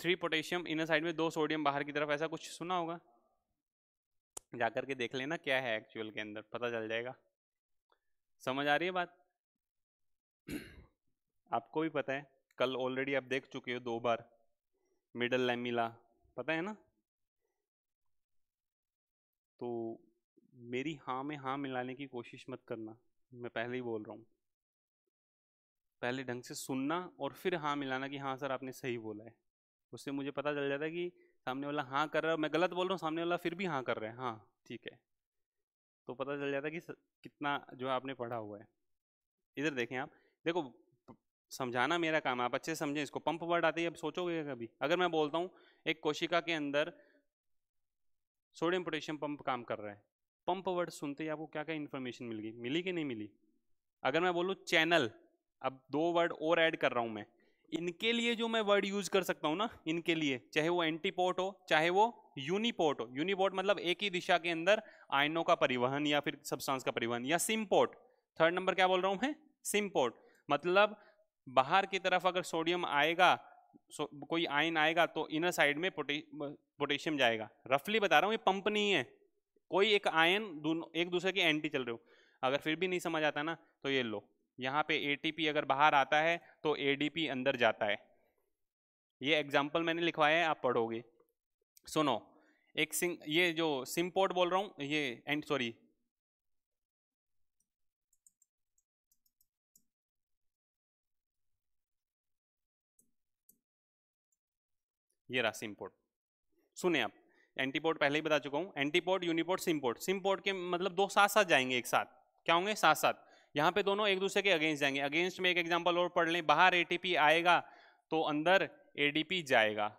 three potassium inner side में दो सोडियम बाहर की तरफ ऐसा कुछ सुना होगा जा के देख लेना क्या है एक्चुअल के अंदर पता चल जाएगा समझ आ रही है बात आपको भी पता है कल ऑलरेडी आप देख चुके हो दो बार मिडल लेमिला पता है ना तो मेरी हाँ में हाँ मिलाने की कोशिश मत करना मैं पहले ही बोल रहा हूँ पहले ढंग से सुनना और फिर हाँ मिलाना कि हाँ सर आपने सही बोला है उससे मुझे पता चल जाता है कि सामने वाला हाँ कर रहा है मैं गलत बोल रहा हूँ सामने वाला फिर भी हाँ कर रहा है हाँ ठीक है तो पता चल जाता है कि कितना जो है आपने पढ़ा हुआ है इधर देखें आप देखो समझाना मेरा काम है आप अच्छे से समझें इसको पंप वर्ड आते है अब सोचोगे कभी अगर मैं बोलता हूँ एक कोशिका के अंदर सोडियम पोटेशियम पंप काम कर रहा है पंप वर्ड सुनते ही आपको क्या क्या इन्फॉर्मेशन मिल गई मिली कि नहीं मिली अगर मैं बोलूँ चैनल अब दो वर्ड और ऐड कर रहा हूँ मैं इनके लिए जो मैं वर्ड यूज कर सकता हूँ ना इनके लिए चाहे वो एंटीपोर्ट हो चाहे वो यूनिपोर्ट हो यूनिपोर्ट मतलब एक ही दिशा के अंदर आयनों का परिवहन या फिर सब्सटेंस का परिवहन या सिमपोर्ट थर्ड नंबर क्या बोल रहा हूँ मैं सिमपोर्ट मतलब बाहर की तरफ अगर सोडियम आएगा सो, कोई आयन आएगा तो इनर साइड में पोटेशियम जाएगा रफली बता रहा हूँ ये पंप नहीं है कोई एक आयन दोनों एक दूसरे के एंटी चल रहे हो अगर फिर भी नहीं समझ आता ना तो ये लो यहाँ पे एटीपी अगर बाहर आता है तो एडीपी अंदर जाता है ये एग्जाम्पल मैंने लिखवाया है आप पढ़ोगे सुनो एक सिंग ये जो सिमपोर्ट बोल रहा हूँ ये एंड सॉरी ये रहा सिमपोर्ट सुने आप एंटीपोर्ट पहले ही बता चुका हूँ एंटीपोर्ट यूनिपोर्ट सिमपोर्ट सिमपोर्ट के मतलब दो साथ साथ जाएंगे एक साथ क्या होंगे साथ साथ यहाँ पे दोनों एक दूसरे के अगेंस्ट जाएंगे अगेंस्ट में एक एग्जाम्पल और पढ़ लें बाहर एटीपी आएगा तो अंदर एडीपी जाएगा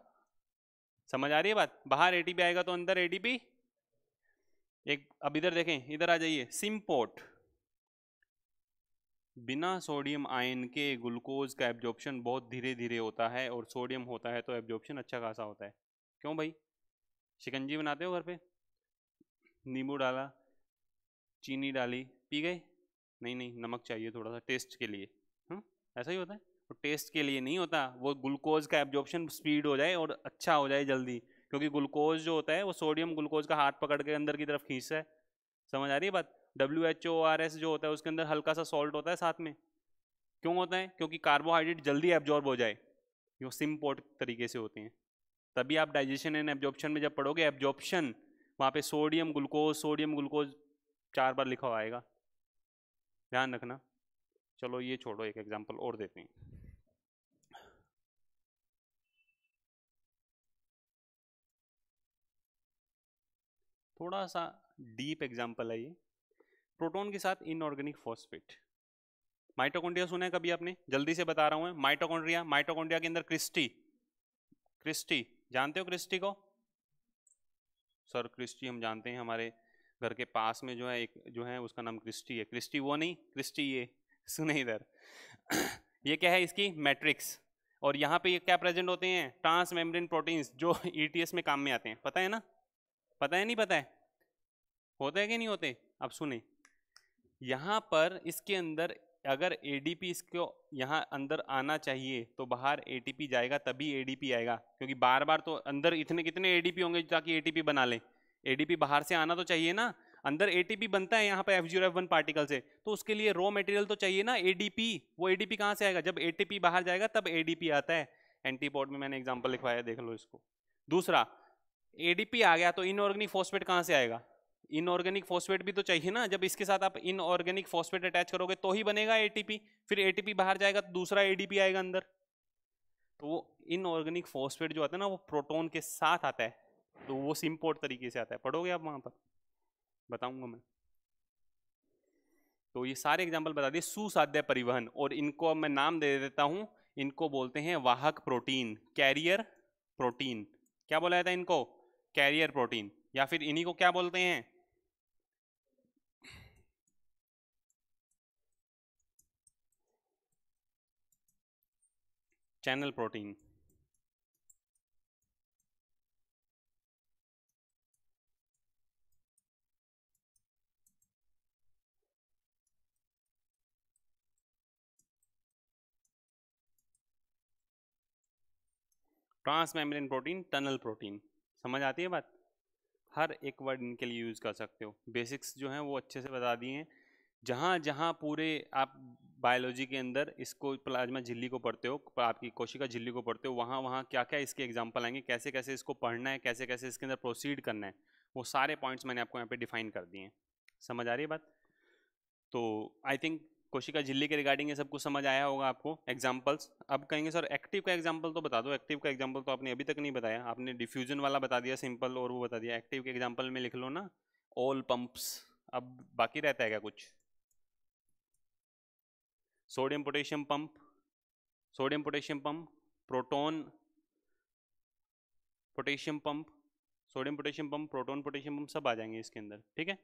समझ आ रही है बात बाहर एटीपी आएगा तो अंदर एडीपी एक अब इधर देखें इधर आ जाइए सिम्पोर्ट बिना सोडियम आयन के ग्लूकोज का एब्जॉर्प्शन बहुत धीरे धीरे होता है और सोडियम होता है तो एब्जॉर्प्शन अच्छा खासा होता है क्यों भाई शिकंजी बनाते हो घर पे नींबू डाला चीनी डाली पी गए नहीं नहीं नमक चाहिए थोड़ा सा टेस्ट के लिए हाँ ऐसा ही होता है और टेस्ट के लिए नहीं होता वो ग्लूकोज का एब्जॉर्प्शन स्पीड हो जाए और अच्छा हो जाए जल्दी क्योंकि ग्लूकोज जो होता है वो सोडियम ग्लूकोज का हाथ पकड़ के अंदर की तरफ खींचता है समझ आ रही है बात W H O R S जो होता है उसके अंदर हल्का सा सॉल्ट होता है साथ में क्यों होता है क्योंकि कार्बोहाइड्रेट जल्दी एब्जॉर्ब हो जाए जो सिम्पोर्ट तरीके से होते हैं तभी आप डाइजेशन एंड एब्जॉर्प्शन में जब पढ़ोगे एब्जॉर्प्शन वहाँ पे सोडियम ग्लूकोज सोडियम ग्लूकोज चार बार लिखा हुआ आएगा ध्यान रखना चलो ये छोड़ो एक एग्जाम्पल और देते हैं थोड़ा सा डीप एग्जाम्पल है ये प्रोटोन के साथ इनऑर्गेनिक फॉस्फेट माइटोकॉन्ड्रिया सुना है कभी आपने जल्दी से बता रहा हूं माइटोकॉन्ड्रिया माइटोकॉन्ड्रिया के अंदर क्रिस्टी क्रिस्टी जानते हो क्रिस्टी को सर क्रिस्टी हम जानते हैं हमारे घर के पास में जो है एक जो है उसका नाम क्रिस्टी है क्रिस्टी वो नहीं क्रिस्टी ये सुने इधर ये क्या है इसकी मैट्रिक्स और यहाँ पे ये क्या प्रेजेंट होते हैं ट्रांस मेम्ब्रेन प्रोटीन्स जो ई e में काम में आते हैं पता है ना पता है नहीं पता है होते हैं कि नहीं होते अब सुने यहाँ पर इसके अंदर अगर ए डी पी इसको यहाँ अंदर आना चाहिए तो बाहर ए टी पी जाएगा तभी ए डी पी आएगा क्योंकि बार बार तो अंदर इतने कितने ए डी पी होंगे ताकि पी बना लें एडीपी बाहर से आना तो चाहिए ना अंदर एटीपी बनता है यहाँ पर F zero F one particle से तो उसके लिए रॉ मटेरियल तो चाहिए ना एडीपी वो एडीपी कहाँ से आएगा जब एटीपी बाहर जाएगा तब एडीपी आता है एंटीपोर्ट में मैंने एग्जाम्पल लिखवाया देख लो इसको दूसरा एडीपी आ गया तो इनऑर्गेनिक फॉस्फेट कहाँ से आएगा इनऑर्गेनिक फॉस्फेट भी तो चाहिए ना जब इसके साथ आप इनऑर्गेनिक फॉस्फेट अटैच करोगे तो ही बनेगा ए फिर ए बाहर जाएगा तो दूसरा ए आएगा अंदर तो वो इनऑर्गेनिक फॉस्फेट जो आता है ना वो प्रोटोन के साथ आता है तो वो सिम पोर्ट तरीके से आता है पढ़ोगे आप वहाँ पर बताऊँगा मैं तो ये सारे एग्जाम्पल बता दिए सुसाध्य परिवहन और इनको अब मैं नाम दे देता हूँ इनको बोलते हैं वाहक प्रोटीन कैरियर प्रोटीन क्या बोला जाता है इनको कैरियर प्रोटीन या फिर इन्हीं को क्या बोलते हैं channel protein membrane protein tunnel protein समझ आती है बात हर एक वर्ड इनके लिए यूज़ कर सकते हो बेसिक्स जो हैं वो अच्छे से बता दिए हैं जहाँ जहाँ पूरे आप बायोलॉजी के अंदर इसको प्लाज्मा झिल्ली को पढ़ते हो आपकी कोशिका झिल्ली को पढ़ते हो वहाँ वहाँ क्या क्या इसके एग्जाम्पल आएंगे कैसे कैसे इसको पढ़ना है कैसे कैसे इसके अंदर प्रोसीड करना है वो सारे पॉइंट्स मैंने आपको यहाँ पे डिफाइन कर दिए हैं समझ आ रही है बात तो आई थिंक कोशिका झिल्ली के रिगार्डिंग ये सब कुछ समझ आया होगा आपको एग्जाम्पल्स अब कहेंगे सर एक्टिव का एग्जाम्पल तो बता दो एक्टिव का एग्जाम्पल तो आपने अभी तक नहीं बताया आपने डिफ्यूजन वाला बता दिया सिंपल और वो बता दिया एक्टिव के एग्जाम्पल में लिख लो ना ऑल पंप्स अब बाकी रहता है क्या कुछ sodium potassium pump sodium potassium pump proton potassium pump sodium potassium pump proton potassium pump सब आ जाएंगे इसके अंदर ठीक है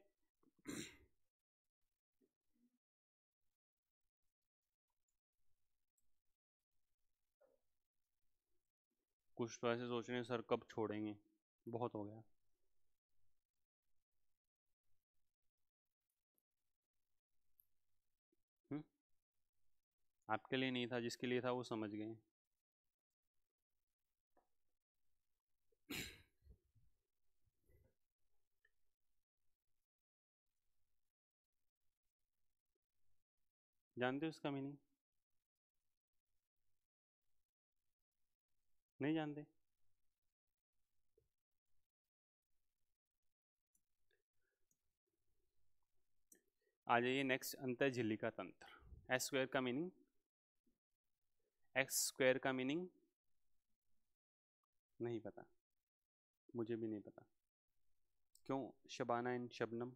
कुछ तो ऐसे सोच रहे हैं सर कब छोड़ेंगे बहुत हो गया हुँ? हम्म। आपके लिए नहीं था जिसके लिए था वो समझ गए जानते हो उसका मीनिंग नहीं जानते आ जाइए नेक्स्ट अंतर झिल्ली का तंत्र एक्स स्क्वायर का मीनिंग एक्स स्क्वायर का मीनिंग नहीं पता मुझे भी नहीं पता क्यों शबाना इन शबनम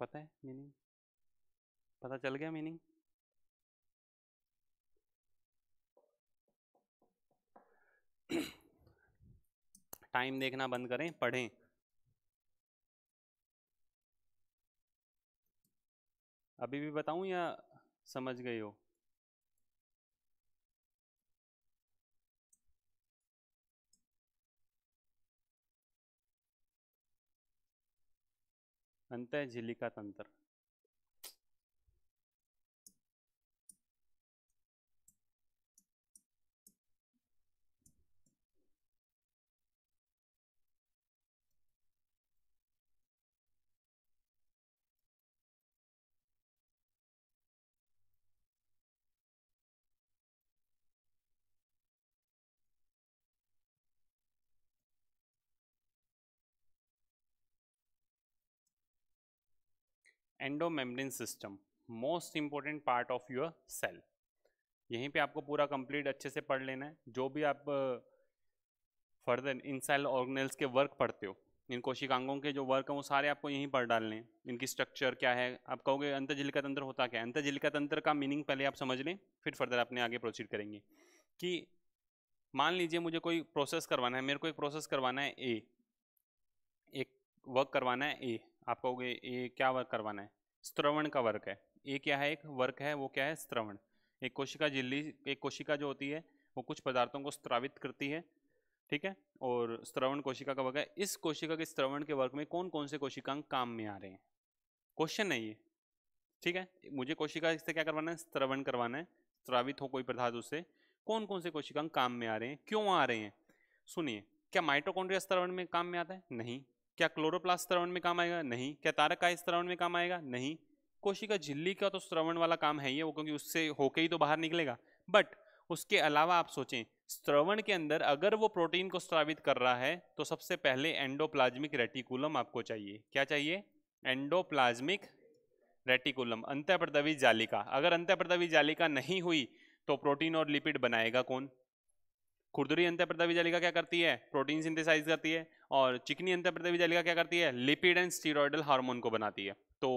पता है मीनिंग पता चल गया मीनिंग टाइम देखना बंद करें पढ़ें अभी भी बताऊं या समझ गए हो अंत झिलिका तंत्र endomembrane system most important part of your cell यहीं पे आपको पूरा कंप्लीट अच्छे से पढ़ लेना है जो भी आप फर्दर इन सेल ऑर्गेनल्स के वर्क पढ़ते हो इन कोशिकांगों के जो वर्क हैं वो सारे आपको यहीं पढ़ डालने हैं इनकी स्ट्रक्चर क्या है आप कहोगे अंतजिलिका तंत्र होता क्या है अंतजिलिका तंत्र का मीनिंग पहले आप समझ लें फिर फर्दर अपने आगे प्रोसीड करेंगे कि मान लीजिए मुझे कोई प्रोसेस करवाना है मेरे को एक प्रोसेस करवाना है ए एक वर्क करवाना है ए आप कहोगे ये क्या वर्क करवाना है स्त्रवण का वर्क है ये क्या है एक वर्क है वो क्या है स्त्रवण एक कोशिका झिल्ली एक कोशिका जो होती है वो कुछ पदार्थों को स्त्रावित करती है ठीक है और स्त्रवण कोशिका का वर्क है इस कोशिका के स्त्रवण के वर्क में कौन कौन से कोशिकांग काम में आ रहे हैं क्वेश्चन है ये ठीक है मुझे कोशिका इससे क्या करवाना है स्त्रवण करवाना है स्त्रावित हो कोई पदार्थ उससे कौन कौन से कोशिकांग काम में आ रहे हैं क्यों आ रहे हैं सुनिए क्या माइटोकॉन्ड्रिया स्त्रवण में काम में आता है नहीं क्या क्लोरोप्लास्ट श्रवण में काम आएगा नहीं क्या तारक का श्रवण में काम आएगा नहीं कोशिका झिल्ली का तो श्रवण वाला काम है ही वो क्योंकि उससे होके ही तो बाहर निकलेगा बट उसके अलावा आप सोचें श्रवण के अंदर अगर वो प्रोटीन को स्रावित कर रहा है तो सबसे पहले एंडोप्लाज्मिक रेटिकुलम आपको चाहिए क्या चाहिए एंडोप्लाज्मिक रेटिकुलम अंत्यप्रदवी जालिका अगर अंत्यप्रदवी जालिका नहीं हुई तो प्रोटीन और लिपिड बनाएगा कौन खुरदुरी अंत्य प्रदावी जालिका क्या करती है प्रोटीन सिंथेसाइज करती है और चिकनी अंत्य प्रदावी जालिका क्या करती है लिपिड एंड स्टीरोडल हार्मोन को बनाती है तो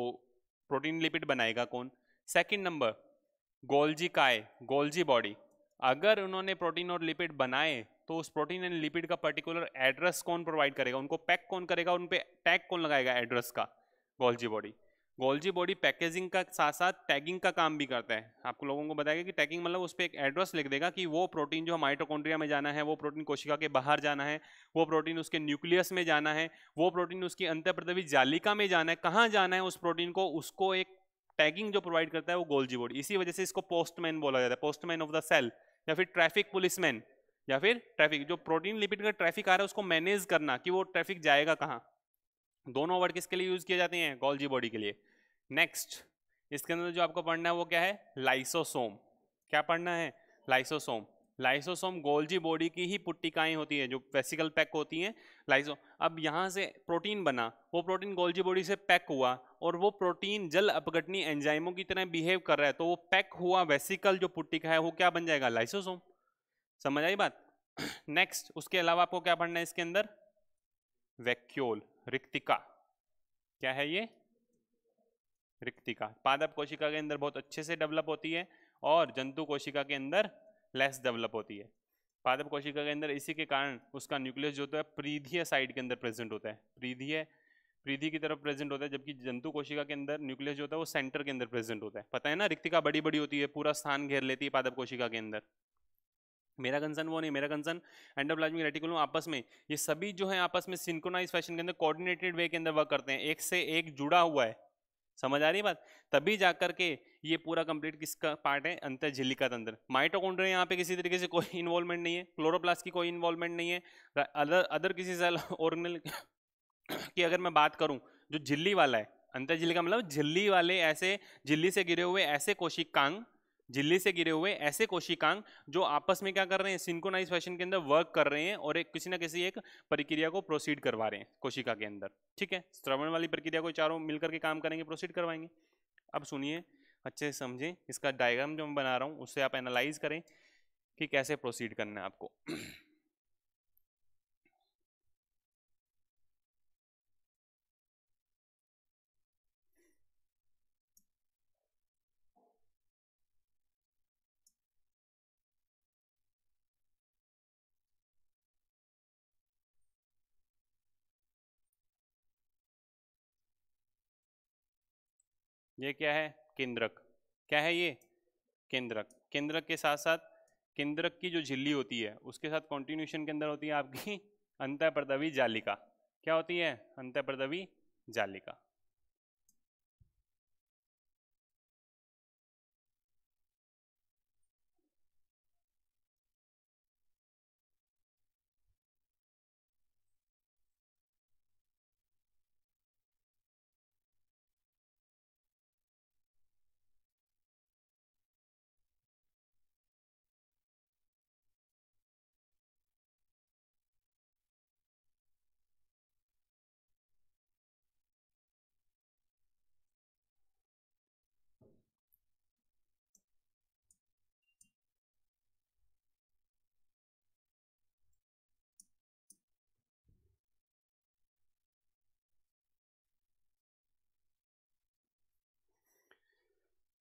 प्रोटीन लिपिड बनाएगा कौन सेकेंड नंबर गोल्जी काय गोल्जी बॉडी अगर उन्होंने प्रोटीन और लिपिड बनाए तो उस प्रोटीन एंड लिपिड का पर्टिकुलर एड्रेस कौन प्रोवाइड करेगा उनको पैक कौन करेगा उन पर टैग कौन लगाएगा एड्रेस का Golgi body Golgi body packaging का साथ साथ टैगिंग का काम भी करता है आपको लोगों को बताएगा कि टैगिंग मतलब उस पर एक एड्रेस लिख देगा कि वो प्रोटीन जो माइटोकॉन्ड्रिया में जाना है वो प्रोटीन कोशिका के बाहर जाना है वो प्रोटीन उसके न्यूक्लियस में जाना है वो प्रोटीन उसकी अंतप्रदवी जालिका में जाना है कहाँ जाना है उस प्रोटीन को उसको एक टैगिंग जो प्रोवाइड करता है वो गोल्जी बॉडी इसी वजह से इसको पोस्टमैन बोला जाता है पोस्टमैन ऑफ द सेल या फिर ट्रैफिक पुलिसमैन या फिर ट्रैफिक जो प्रोटीन लिपिड का ट्रैफिक आ रहा है उसको मैनेज करना कि वो ट्रैफिक जाएगा कहाँ दोनों वर्ड किसके लिए यूज किए जाते हैं गोल्जी बॉडी के लिए नेक्स्ट इसके अंदर जो आपको पढ़ना है वो क्या है लाइसोसोम क्या पढ़ना है लाइसोसोम लाइसोसोम गोल्जी बॉडी की ही पुट्टिकाएँ होती हैं जो वेसिकल पैक होती हैं लाइसो अब यहाँ से प्रोटीन बना वो प्रोटीन गोल्जी बॉडी से पैक हुआ और वो प्रोटीन जल अपघटनी एंजाइमों की तरह बिहेव कर रहा है तो वो पैक हुआ वेसिकल जो पुट्टिका है वो क्या बन जाएगा लाइसोसोम समझ आई बात नेक्स्ट उसके अलावा आपको क्या पढ़ना है इसके अंदर वैक्यूल रिक्तिका क्या है ये रिक्तिका पादप कोशिका के अंदर बहुत अच्छे से डेवलप होती है और जंतु कोशिका के अंदर लेस डेवलप होती है पादप कोशिका के अंदर इसी के कारण उसका न्यूक्लियस जो होता है प्रीधीय साइड के अंदर प्रेजेंट होता है प्रीधीय प्रीधि की तरफ प्रेजेंट होता है जबकि जंतु कोशिका के अंदर न्यूक्लियस जो होता है वो सेंटर के अंदर प्रेजेंट होता है पता है ना रिक्तिका बड़ी बड़ी होती है पूरा स्थान घेर लेती है पादप कोशिका के अंदर मेरा कंसर्न वो नहीं मेरा कंसर्न एंडोप्लाज्मिक रेटिकुलम आपस में ये सभी जो है आपस में सिंक्रोनाइज फैशन के अंदर कोऑर्डिनेटेड वे के अंदर वर्क करते हैं एक से एक जुड़ा हुआ है समझ आ रही है बात तभी जाकर के ये पूरा कंप्लीट किसका पार्ट है अंतर का तंत्र माइटोकॉन्ड्रिया यहाँ पे किसी तरीके से कोई इन्वॉल्वमेंट नहीं है क्लोरोप्लास्ट की कोई इन्वॉल्वमेंट नहीं है अदर अदर किसी सेल ऑर्गेनल की अगर मैं बात करूँ जो झिल्ली वाला है अंतर झिल्ली का मतलब झिल्ली वाले ऐसे झिल्ली से गिरे हुए ऐसे कोशिकांग झिल्ली से गिरे हुए ऐसे कोशिकांग जो आपस में क्या कर रहे हैं सिंकोनाइज फैशन के अंदर वर्क कर रहे हैं और एक किसी ना किसी एक प्रक्रिया को प्रोसीड करवा रहे हैं कोशिका के अंदर ठीक है श्रवण वाली प्रक्रिया को चारों मिलकर के काम करेंगे प्रोसीड करवाएंगे अब सुनिए अच्छे से समझें इसका डायग्राम जो मैं बना रहा हूँ उससे आप एनालाइज करें कि कैसे प्रोसीड करना है आपको ये क्या है केंद्रक क्या है ये केंद्रक केंद्रक के साथ साथ केंद्रक की जो झिल्ली होती है उसके साथ कॉन्टिन्यूशन के अंदर होती है आपकी अंतः जालिका क्या होती है अंतः जालिका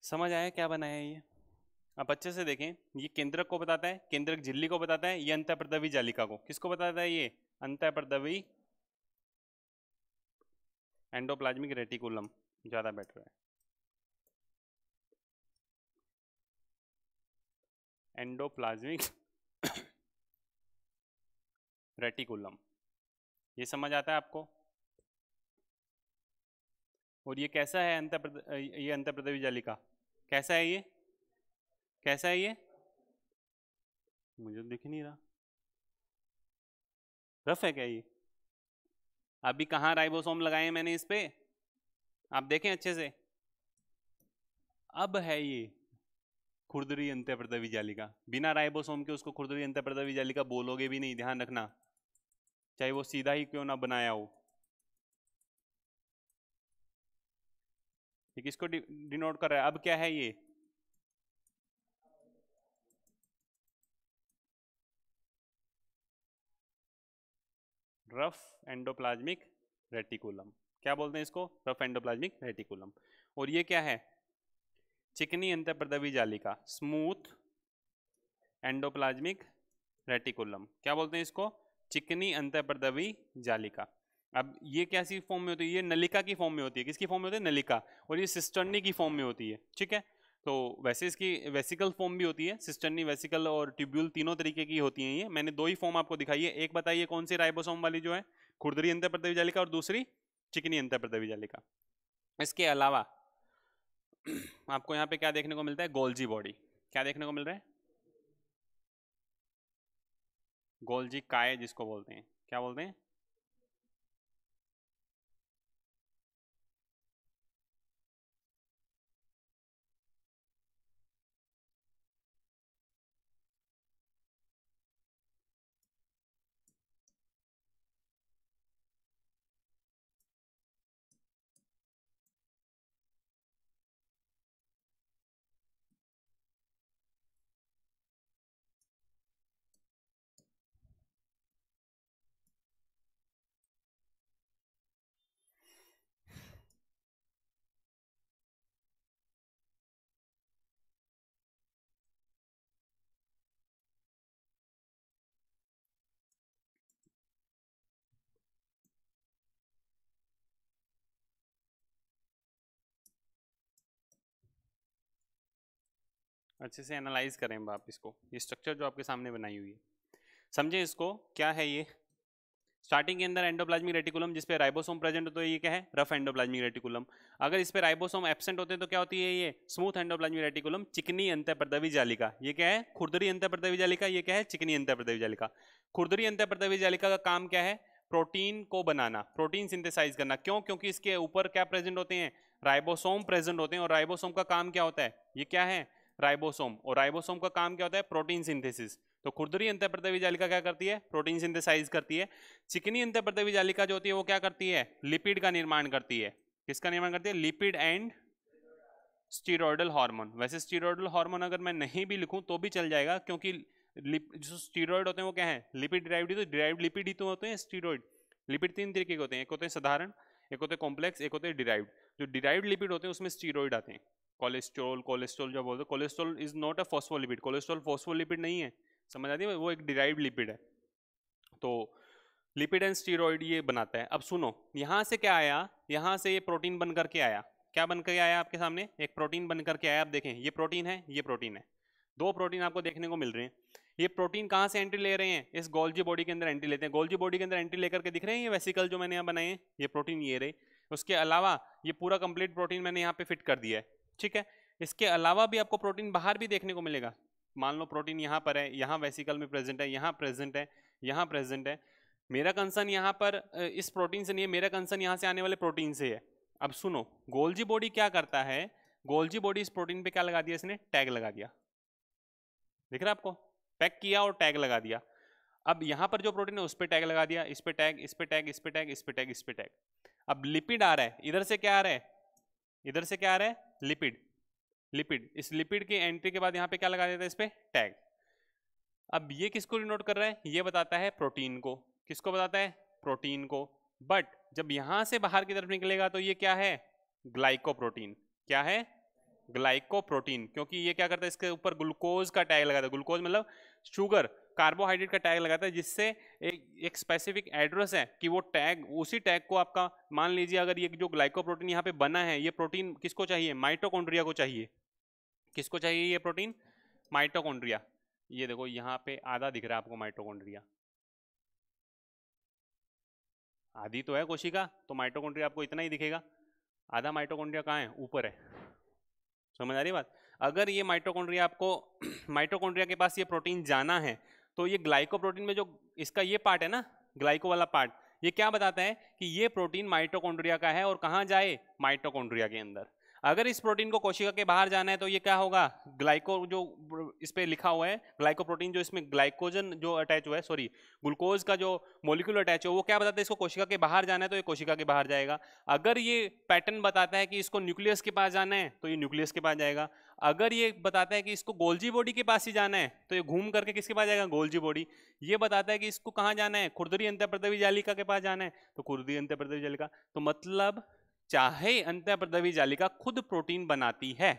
समझ आया क्या बनाया है ये आप अच्छे से देखें ये केंद्रक को बताता है केंद्रक झिल्ली को बताता है ये अंतप्रदवी जालिका को किसको बताता है ये अंतप्रदवी एंडोप्लाज्मिक रेटिकुलम ज़्यादा बेटर है एंडोप्लाज्मिक रेटिकुलम ये समझ आता है आपको और ये कैसा है अंत ये अंतप्रदवी जालिका कैसा है ये कैसा है ये मुझे तो दिख नहीं रहा रफ है क्या ये अभी कहाँ राइबोसोम लगाए हैं मैंने इस पर आप देखें अच्छे से अब है ये खुरदरी अंत्य प्रदवी जालिका बिना राइबोसोम के उसको खुरदरी अंत्य प्रदवी जालिका बोलोगे भी नहीं ध्यान रखना चाहे वो सीधा ही क्यों ना बनाया हो ये किसको डिनोट कर रहा है अब क्या है ये रफ एंडोप्लाज्मिक रेटिकुलम क्या बोलते हैं इसको रफ एंडोप्लाज्मिक रेटिकुलम और ये क्या है चिकनी अंतप्रदवी जालिका स्मूथ एंडोप्लाज्मिक रेटिकुलम क्या बोलते हैं इसको चिकनी अंतप्रदवी जालिका अब ये कैसी फॉर्म में होती है ये नलिका की फॉर्म में होती है किसकी फॉर्म में होती है नलिका और ये सिस्टर्नी की फॉर्म में होती है ठीक है तो वैसे इसकी वेसिकल फॉर्म भी होती है सिस्टर्नी वेसिकल और ट्यूब्यूल तीनों तरीके की होती हैं ये मैंने दो ही फॉर्म आपको दिखाई है एक बताइए कौन सी राइबोसोम वाली जो है खुरदरी अंतर प्रदेवी जालिका और दूसरी चिकनी अंतर प्रदेवी जालिका इसके अलावा आपको यहाँ पे क्या देखने को मिलता है गोल्जी बॉडी क्या देखने को मिल रहा है गोल्जी काय जिसको बोलते हैं क्या बोलते हैं अच्छे से एनालाइज करें आप इसको ये स्ट्रक्चर जो आपके सामने बनाई हुई है समझें इसको क्या है ये स्टार्टिंग के अंदर एंडोप्लाज्मिक रेटिकुलम जिस पे राइबोसोम प्रेजेंट होते हैं ये क्या है रफ एंडोप्लाज्मिक रेटिकुलम अगर इस पे राइबोसोम एब्सेंट होते हैं तो क्या होती है ये स्मूथ एंडोप्लाज्मिक रेटिकुलम चिकनी प्रदवी जालिका ये क्या है खुरदरी प्रदवी जालिका ये क्या है चिकनी प्रदवी जालिका खुरदरी प्रदवी जालिका का काम क्या है प्रोटीन को बनाना प्रोटीन सिंथेसाइज करना क्यों क्योंकि इसके ऊपर क्या प्रेजेंट होते हैं राइबोसोम प्रेजेंट होते हैं और राइबोसोम का काम क्या होता है ये क्या है राइबोसोम और राइबोसोम का काम क्या होता है प्रोटीन सिंथेसिस तो खुरदरी अंत प्रदेवी जालिका क्या करती है प्रोटीन सिंथेसाइज करती है चिकनी अंत प्रदेवी जालिका जो होती है वो क्या करती है लिपिड का निर्माण करती है किसका निर्माण करती है लिपिड एंड स्टीरोडल हार्मोन वैसे स्टीरोडल हार्मोन अगर मैं नहीं भी लिखूं तो भी चल जाएगा क्योंकि जो स्टीरोड होते हैं वो क्या है लिपिड ही तो डिराइव्ड लिपिड ही तो होते हैं स्टीरोड लिपिड तीन तरीके के होते हैं एक होते हैं साधारण एक होते हैं कॉम्प्लेक्स एक होते हैं डिराइव जो डिराइव्ड लिपिड होते हैं उसमें स्टीरोइड आते हैं कोलेस्ट्रोल कोलेस्ट्रोल जो बोलते हैं cholesterol is not a phospholipid cholesterol phospholipid नहीं है समझ आती है वो एक डिराइव लिपिड है तो लिपिड एंड स्टीरोइड ये बनाता है अब सुनो यहाँ से क्या आया यहाँ से ये प्रोटीन बन करके आया क्या बन करके आया आपके सामने एक प्रोटीन बन करके आया आप देखें ये प्रोटीन है ये प्रोटीन है दो प्रोटीन आपको देखने को मिल रहे हैं ये प्रोटीन कहाँ से एंट्री ले रहे हैं इस गोल्जी बॉडी के अंदर एंट्री लेते हैं गोल्जी बॉडी के अंदर एंट्री लेकर के दिख रहे हैं ये वेसिकल जो मैंने यहाँ बनाए हैं ये प्रोटीन ये रहे उसके अलावा ये पूरा कंप्लीट प्रोटीन मैंने यहाँ पे फिट कर दिया है ठीक है इसके अलावा भी आपको प्रोटीन बाहर भी देखने को मिलेगा मान लो प्रोटीन यहाँ पर है यहाँ वेसिकल में प्रेजेंट है यहाँ प्रेजेंट है यहाँ प्रेजेंट है मेरा कंसर्न यहाँ पर इस प्रोटीन से नहीं है मेरा कंसर्न यहाँ से आने वाले प्रोटीन से है अब सुनो गोल्जी बॉडी क्या करता है गोल्जी बॉडी इस प्रोटीन पे क्या लगा दिया इसने टैग लगा दिया दिख रहा आपको पैक किया और टैग लगा दिया अब यहाँ पर जो प्रोटीन है उस पर टैग लगा दिया इस पर टैग इस पर टैग इस पर टैग इस पे टैग इस पर टैग अब लिपिड आ रहा है इधर से क्या आ रहा है इधर से क्या आ रहा है लिपिड लिपिड इस लिपिड के एंट्री के बाद यहाँ पे क्या लगा देता है इस पर टैग अब ये किसको डिनोट कर रहा है ये बताता है प्रोटीन को किसको बताता है प्रोटीन को बट जब यहाँ से बाहर की तरफ निकलेगा तो ये क्या है ग्लाइकोप्रोटीन क्या है ग्लाइकोप्रोटीन क्योंकि ये क्या करता है इसके ऊपर ग्लूकोज का टैग लगाता है ग्लूकोज मतलब शुगर कार्बोहाइड्रेट का टैग लगाता है जिससे एक एक स्पेसिफिक एड्रेस है कि वो टैग उसी टैग को आपका मान लीजिए अगर ये जो ग्लाइकोप्रोटीन यहाँ पे बना है ये प्रोटीन किसको चाहिए माइटोकॉन्ड्रिया को चाहिए किसको चाहिए ये प्रोटीन माइटोकॉन्ड्रिया ये देखो यहाँ पे आधा दिख रहा है आपको माइटोकॉन्ड्रिया आधी तो है कोशिका तो माइटोकॉन्ड्रिया आपको इतना ही दिखेगा आधा माइटोकॉन्ड्रिया कहाँ है ऊपर है समझ आ रही बात अगर ये माइटोकॉन्ड्रिया आपको माइटोकॉन्ड्रिया के पास ये प्रोटीन जाना है तो ये ग्लाइकोप्रोटीन में जो इसका ये पार्ट है ना ग्लाइको वाला पार्ट ये क्या बताता है कि ये प्रोटीन माइटोकॉन्ड्रिया का है और कहाँ जाए माइटोकॉन्ड्रिया के अंदर अगर इस प्रोटीन को कोशिका के बाहर जाना है तो ये क्या होगा ग्लाइको जो इस पर लिखा हुआ है ग्लाइकोप्रोटीन जो इसमें ग्लाइकोजन जो अटैच हुआ है सॉरी ग्लूकोज का जो मोलिकुल अटैच हुआ वो क्या बताता है इसको कोशिका के बाहर जाना है तो ये कोशिका के बाहर जाएगा अगर ये पैटर्न बताता है कि इसको न्यूक्लियस के पास जाना है तो ये न्यूक्लियस के पास जाएगा अगर ये बताता है कि इसको गोलजी बॉडी के पास ही जाना है तो ये घूम करके किसके पास जाएगा गोलजी बॉडी ये बताता है कि इसको कहाँ जाना है खुर्दरी प्रदवी जालिका के पास जाना है तो खुर्दरी प्रदवी जालिका तो मतलब चाहे प्रदवी जालिका खुद प्रोटीन बनाती है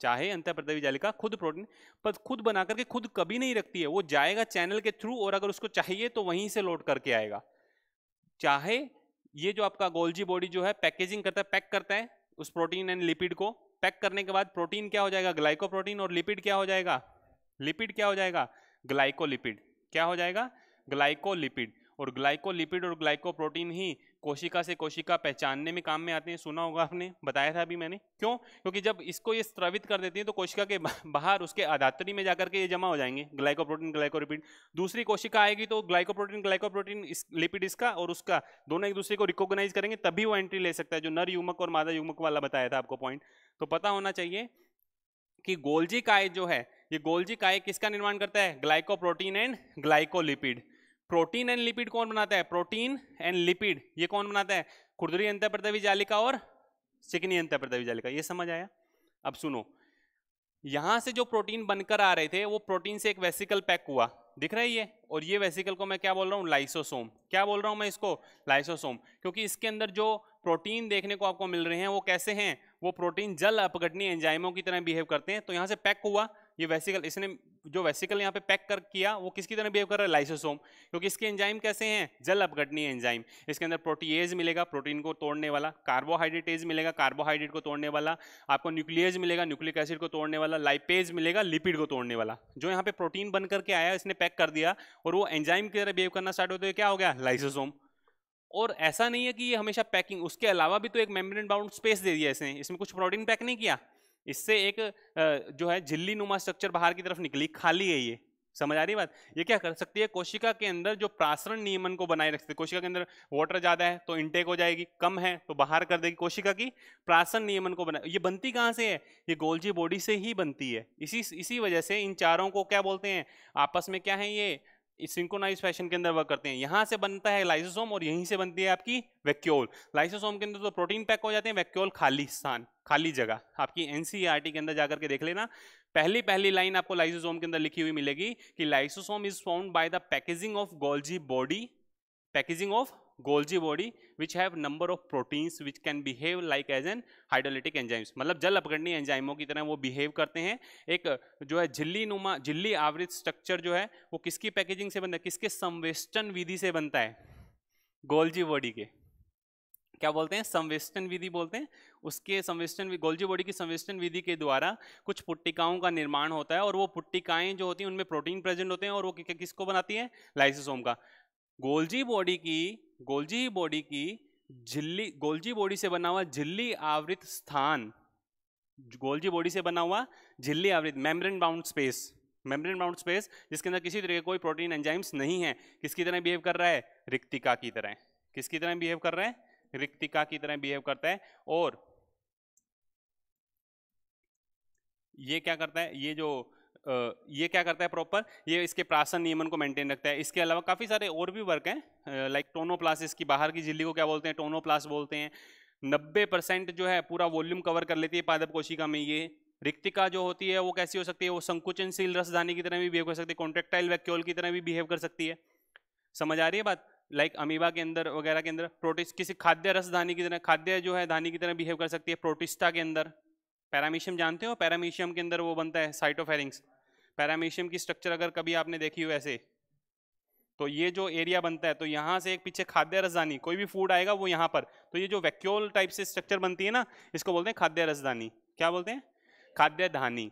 चाहे प्रदवी जालिका खुद प्रोटीन पर खुद बना करके खुद कभी नहीं रखती है वो जाएगा चैनल के थ्रू और अगर उसको चाहिए तो वहीं से लोड करके आएगा चाहे ये जो आपका गोल्जी बॉडी जो है पैकेजिंग करता है पैक करता है उस प्रोटीन एंड लिपिड को पैक करने के बाद प्रोटीन क्या हो जाएगा ग्लाइकोप्रोटीन और लिपिड क्या हो जाएगा लिपिड क्या हो जाएगा ग्लाइकोलिपिड क्या हो जाएगा ग्लाइकोलिपिड और ग्लाइकोलिपिड और ग्लाइकोप्रोटीन ही कोशिका से कोशिका पहचानने में काम में आते हैं सुना होगा आपने बताया था अभी मैंने क्यों क्योंकि जब इसको ये स्त्रवित कर देती हैं तो कोशिका के बाहर उसके आधात्री में जाकर के ये जमा हो जाएंगे ग्लाइकोप्रोटीन ग्लाइकोलिपिड दूसरी कोशिका आएगी तो ग्लाइकोप्रोटीन ग्लाइकोप्रोटीन इस लिपिड इसका और उसका दोनों एक दूसरे को रिकोगनाइज करेंगे तभी वो एंट्री ले सकता है जो नर युमक और मादा युमक वाला बताया था आपको पॉइंट तो पता होना चाहिए कि गोल्जी काय जो है ये गोल्जी काय किसका निर्माण करता है glycoprotein and glycolipid protein and lipid कौन बनाता है प्रोटीन एंड लिपिड ये कौन बनाता है खुदरी अंत जालिका और चिकनी अंत जालिका ये समझ आया अब सुनो यहां से जो प्रोटीन बनकर आ रहे थे वो प्रोटीन से एक वेसिकल पैक हुआ दिख रहा है ये और ये वेसिकल को मैं क्या बोल रहा हूँ लाइसोसोम क्या बोल रहा हूँ मैं इसको लाइसोसोम क्योंकि इसके अंदर जो प्रोटीन देखने को आपको मिल रहे हैं वो कैसे हैं वो प्रोटीन जल अपघटनी एंजाइमों की तरह बिहेव करते हैं तो यहाँ से पैक हुआ ये वेसिकल इसने जो वेसिकल यहाँ पे पैक कर किया वो किसकी तरह बिहेव कर रहा है लाइसोसोम क्योंकि इसके एंजाइम कैसे हैं जल अपघटनी एंजाइम इसके अंदर प्रोटीएज मिलेगा प्रोटीन को तोड़ने वाला कार्बोहाइड्रेटेज मिलेगा कार्बोहाइड्रेट को तोड़ने वाला आपको न्यूक्लियज मिलेगा न्यूक्लिक एसिड को तोड़ने वाला लाइपेज मिलेगा लिपिड को तोड़ने वाला जो यहाँ पे प्रोटीन बन करके आया इसने पैक कर दिया और वो एंजाइम की तरह बिहेव करना स्टार्ट होते क्या हो गया लाइसोसोम और ऐसा नहीं है कि ये हमेशा पैकिंग उसके अलावा भी तो एक मेम्ब्रेन बाउंड स्पेस दे दिया इसने इसमें कुछ प्रोटीन पैक नहीं किया इससे एक जो है झिल्ली नुमा स्ट्रक्चर बाहर की तरफ निकली खाली है ये समझ आ रही बात ये क्या कर सकती है कोशिका के अंदर जो प्रासरण नियमन को बनाए रख सकती है कोशिका के अंदर वाटर ज़्यादा है तो इनटेक हो जाएगी कम है तो बाहर कर देगी कोशिका की प्रासरण नियमन को बना ये बनती कहाँ से है ये गोल्जी बॉडी से ही बनती है इसी इसी वजह से इन चारों को क्या बोलते हैं आपस में क्या है ये सिंक्रोनाइज फैशन के अंदर वर्क करते हैं यहाँ से बनता है लाइसोसोम और यहीं से बनती है आपकी वैक्यूल लाइसोसोम के अंदर तो प्रोटीन पैक हो जाते हैं वैक्यूल खाली स्थान खाली जगह आपकी एनसीईआरटी e के अंदर जाकर के देख लेना पहली पहली लाइन आपको लाइसोसोम के अंदर लिखी हुई मिलेगी कि lysosome is found by the packaging of Golgi body packaging of Golgi body which have number of proteins which can behave like as an hydrolytic enzymes मतलब जल अपगड़नी एंजाइमों की तरह वो बिहेव करते हैं एक जो है झिल्ली नुमा झिल्ली आवृत स्ट्रक्चर जो है वो किसकी पैकेजिंग से बनता है किसके संवेस्टन विधि से बनता है गोल्जी बॉडी के क्या बोलते हैं संवेस्टन विधि बोलते हैं उसके संवेस्टन गोल्जी बॉडी की संवेस्टन विधि के द्वारा कुछ पुट्टिकाओं का निर्माण होता है और वो पुट्टिकाएं जो होती हैं उनमें प्रोटीन प्रेजेंट होते हैं और वो किसको बनाती है लाइसोसोम का गोल्जी बॉडी की गोल्जी बॉडी की झिल्ली गोल्जी बॉडी से बना हुआ झिल्ली आवृत स्थान गोल्जी बॉडी से बना हुआ झिल्ली आवृत membrane bound space membrane bound space जिसके अंदर किसी तरह के कोई प्रोटीन एंजाइम्स नहीं है किसकी तरह बिहेव कर रहा है रिक्तिका की तरह किसकी तरह बिहेव कर रहा है रिक्तिका की तरह बिहेव करता है और ये क्या करता है ये जो ये क्या करता है प्रॉपर ये इसके प्रासन नियमन को मेंटेन रखता है इसके अलावा काफ़ी सारे और भी वर्क हैं लाइक टोनोप्लास इसकी बाहर की झिल्ली को क्या बोलते हैं टोनोप्लास बोलते हैं नब्बे परसेंट जो है पूरा वॉल्यूम कवर कर लेती है पादप कोशिका में ये रिक्तिका जो होती है वो कैसी हो सकती है वो संकुचनशील रसदानी की तरह भी बिहेव कर सकती है कॉन्ट्रेक्टाइल वैक्यूल की तरह भी बिहेव कर सकती है समझ आ रही है बात लाइक like अमीबा के अंदर वगैरह के अंदर प्रोटिस किसी खाद्य रसदानी की तरह खाद्य जो है धानी की तरह बिहेव कर सकती है प्रोटिस्टा के अंदर पैरामीशियम जानते हो पैरामीशियम के अंदर वो बनता है साइटोफेरिंग्स पैरामीशियम की स्ट्रक्चर अगर कभी आपने देखी हो ऐसे तो ये जो एरिया बनता है तो यहाँ से एक पीछे खाद्य रजधानी कोई भी फूड आएगा वो यहाँ पर तो ये जो वैक्यूल टाइप से स्ट्रक्चर बनती है ना इसको बोलते हैं खाद्य रजधानी क्या बोलते हैं खाद्य धानी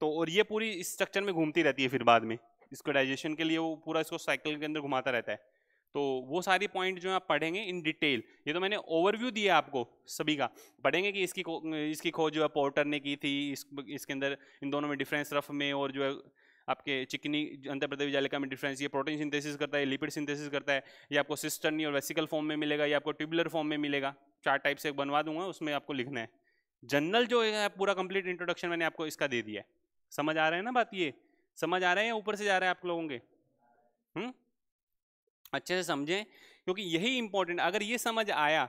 तो और ये पूरी स्ट्रक्चर में घूमती रहती है फिर बाद में इसको डाइजेशन के लिए वो पूरा इसको साइकिल के अंदर घुमाता रहता है तो वो सारी पॉइंट जो है आप पढ़ेंगे इन डिटेल ये तो मैंने ओवरव्यू दिया आपको सभी का पढ़ेंगे कि इसकी इसकी खोज जो है पोर्टर ने की थी इस, इसके अंदर इन दोनों में डिफरेंस रफ में और जो है आपके चिकनी अंतर प्रदेश जालिका में डिफरेंस ये प्रोटीन सिंथेसिस करता है लिपिड सिंथेसिस करता है ये आपको सिस्टर्नी और वेसिकल फॉर्म में मिलेगा या आपको ट्यूबुलर फॉर्म में मिलेगा चार टाइप से बनवा दूंगा उसमें आपको लिखना है जनरल जो है पूरा कंप्लीट इंट्रोडक्शन मैंने आपको इसका दे दिया है समझ आ रहा है ना बात ये समझ आ रहा है या ऊपर से जा रहा है आप लोगों के हम्म अच्छे से समझें क्योंकि यही इंपॉर्टेंट अगर ये समझ आया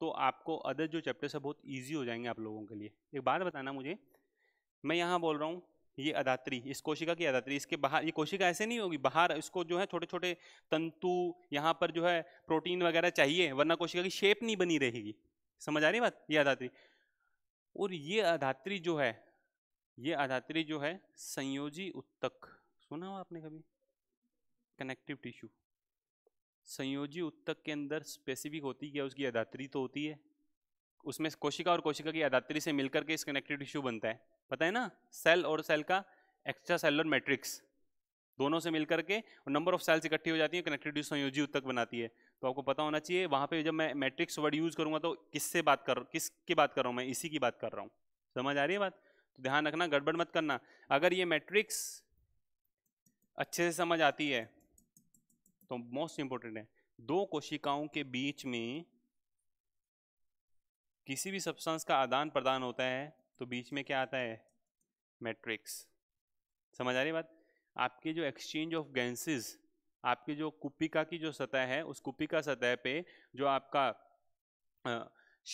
तो आपको अदर जो चैप्टर्स है बहुत ईजी हो जाएंगे आप लोगों के लिए एक बात बताना मुझे मैं यहाँ बोल रहा हूँ ये अदात्री इस कोशिका की अदात्री इसके बाहर ये कोशिका ऐसे नहीं होगी बाहर इसको जो है छोटे छोटे तंतु यहाँ पर जो है प्रोटीन वगैरह चाहिए वरना कोशिका की शेप नहीं बनी रहेगी समझ आ रही बात ये अदात्री और ये अधात्री जो है ये अधात्री जो है संयोजी उत्तक सुना हो आपने कभी कनेक्टिव टिश्यू संयोजी उत्तक के अंदर स्पेसिफिक होती क्या उसकी अदात्री तो होती है उसमें कोशिका और कोशिका की अदात्री से मिलकर के इस कनेक्टिव टिश्यू बनता है पता है ना सेल और सेल का एक्स्ट्रा सेलर मैट्रिक्स दोनों से मिलकर के नंबर ऑफ सेल्स इकट्ठी हो जाती है कनेक्टिव टिश्यू संयोजी उत्तक बनाती है तो आपको पता होना चाहिए वहाँ पे जब मैं मैट्रिक्स वर्ड यूज़ करूँगा तो किससे बात कर किस की बात कर रहा हूँ मैं इसी की बात कर रहा हूँ समझ आ रही है बात तो ध्यान रखना गड़बड़ मत करना अगर ये मैट्रिक्स अच्छे से समझ आती है तो मोस्ट इंपॉर्टेंट है दो कोशिकाओं के बीच में किसी भी सब्सटेंस का आदान प्रदान होता है तो बीच में क्या आता है मैट्रिक्स समझ आ रही बात आपके जो एक्सचेंज ऑफ गैंसेज आपकी जो कुपिका की जो सतह है उस कुपिका सतह पे जो आपका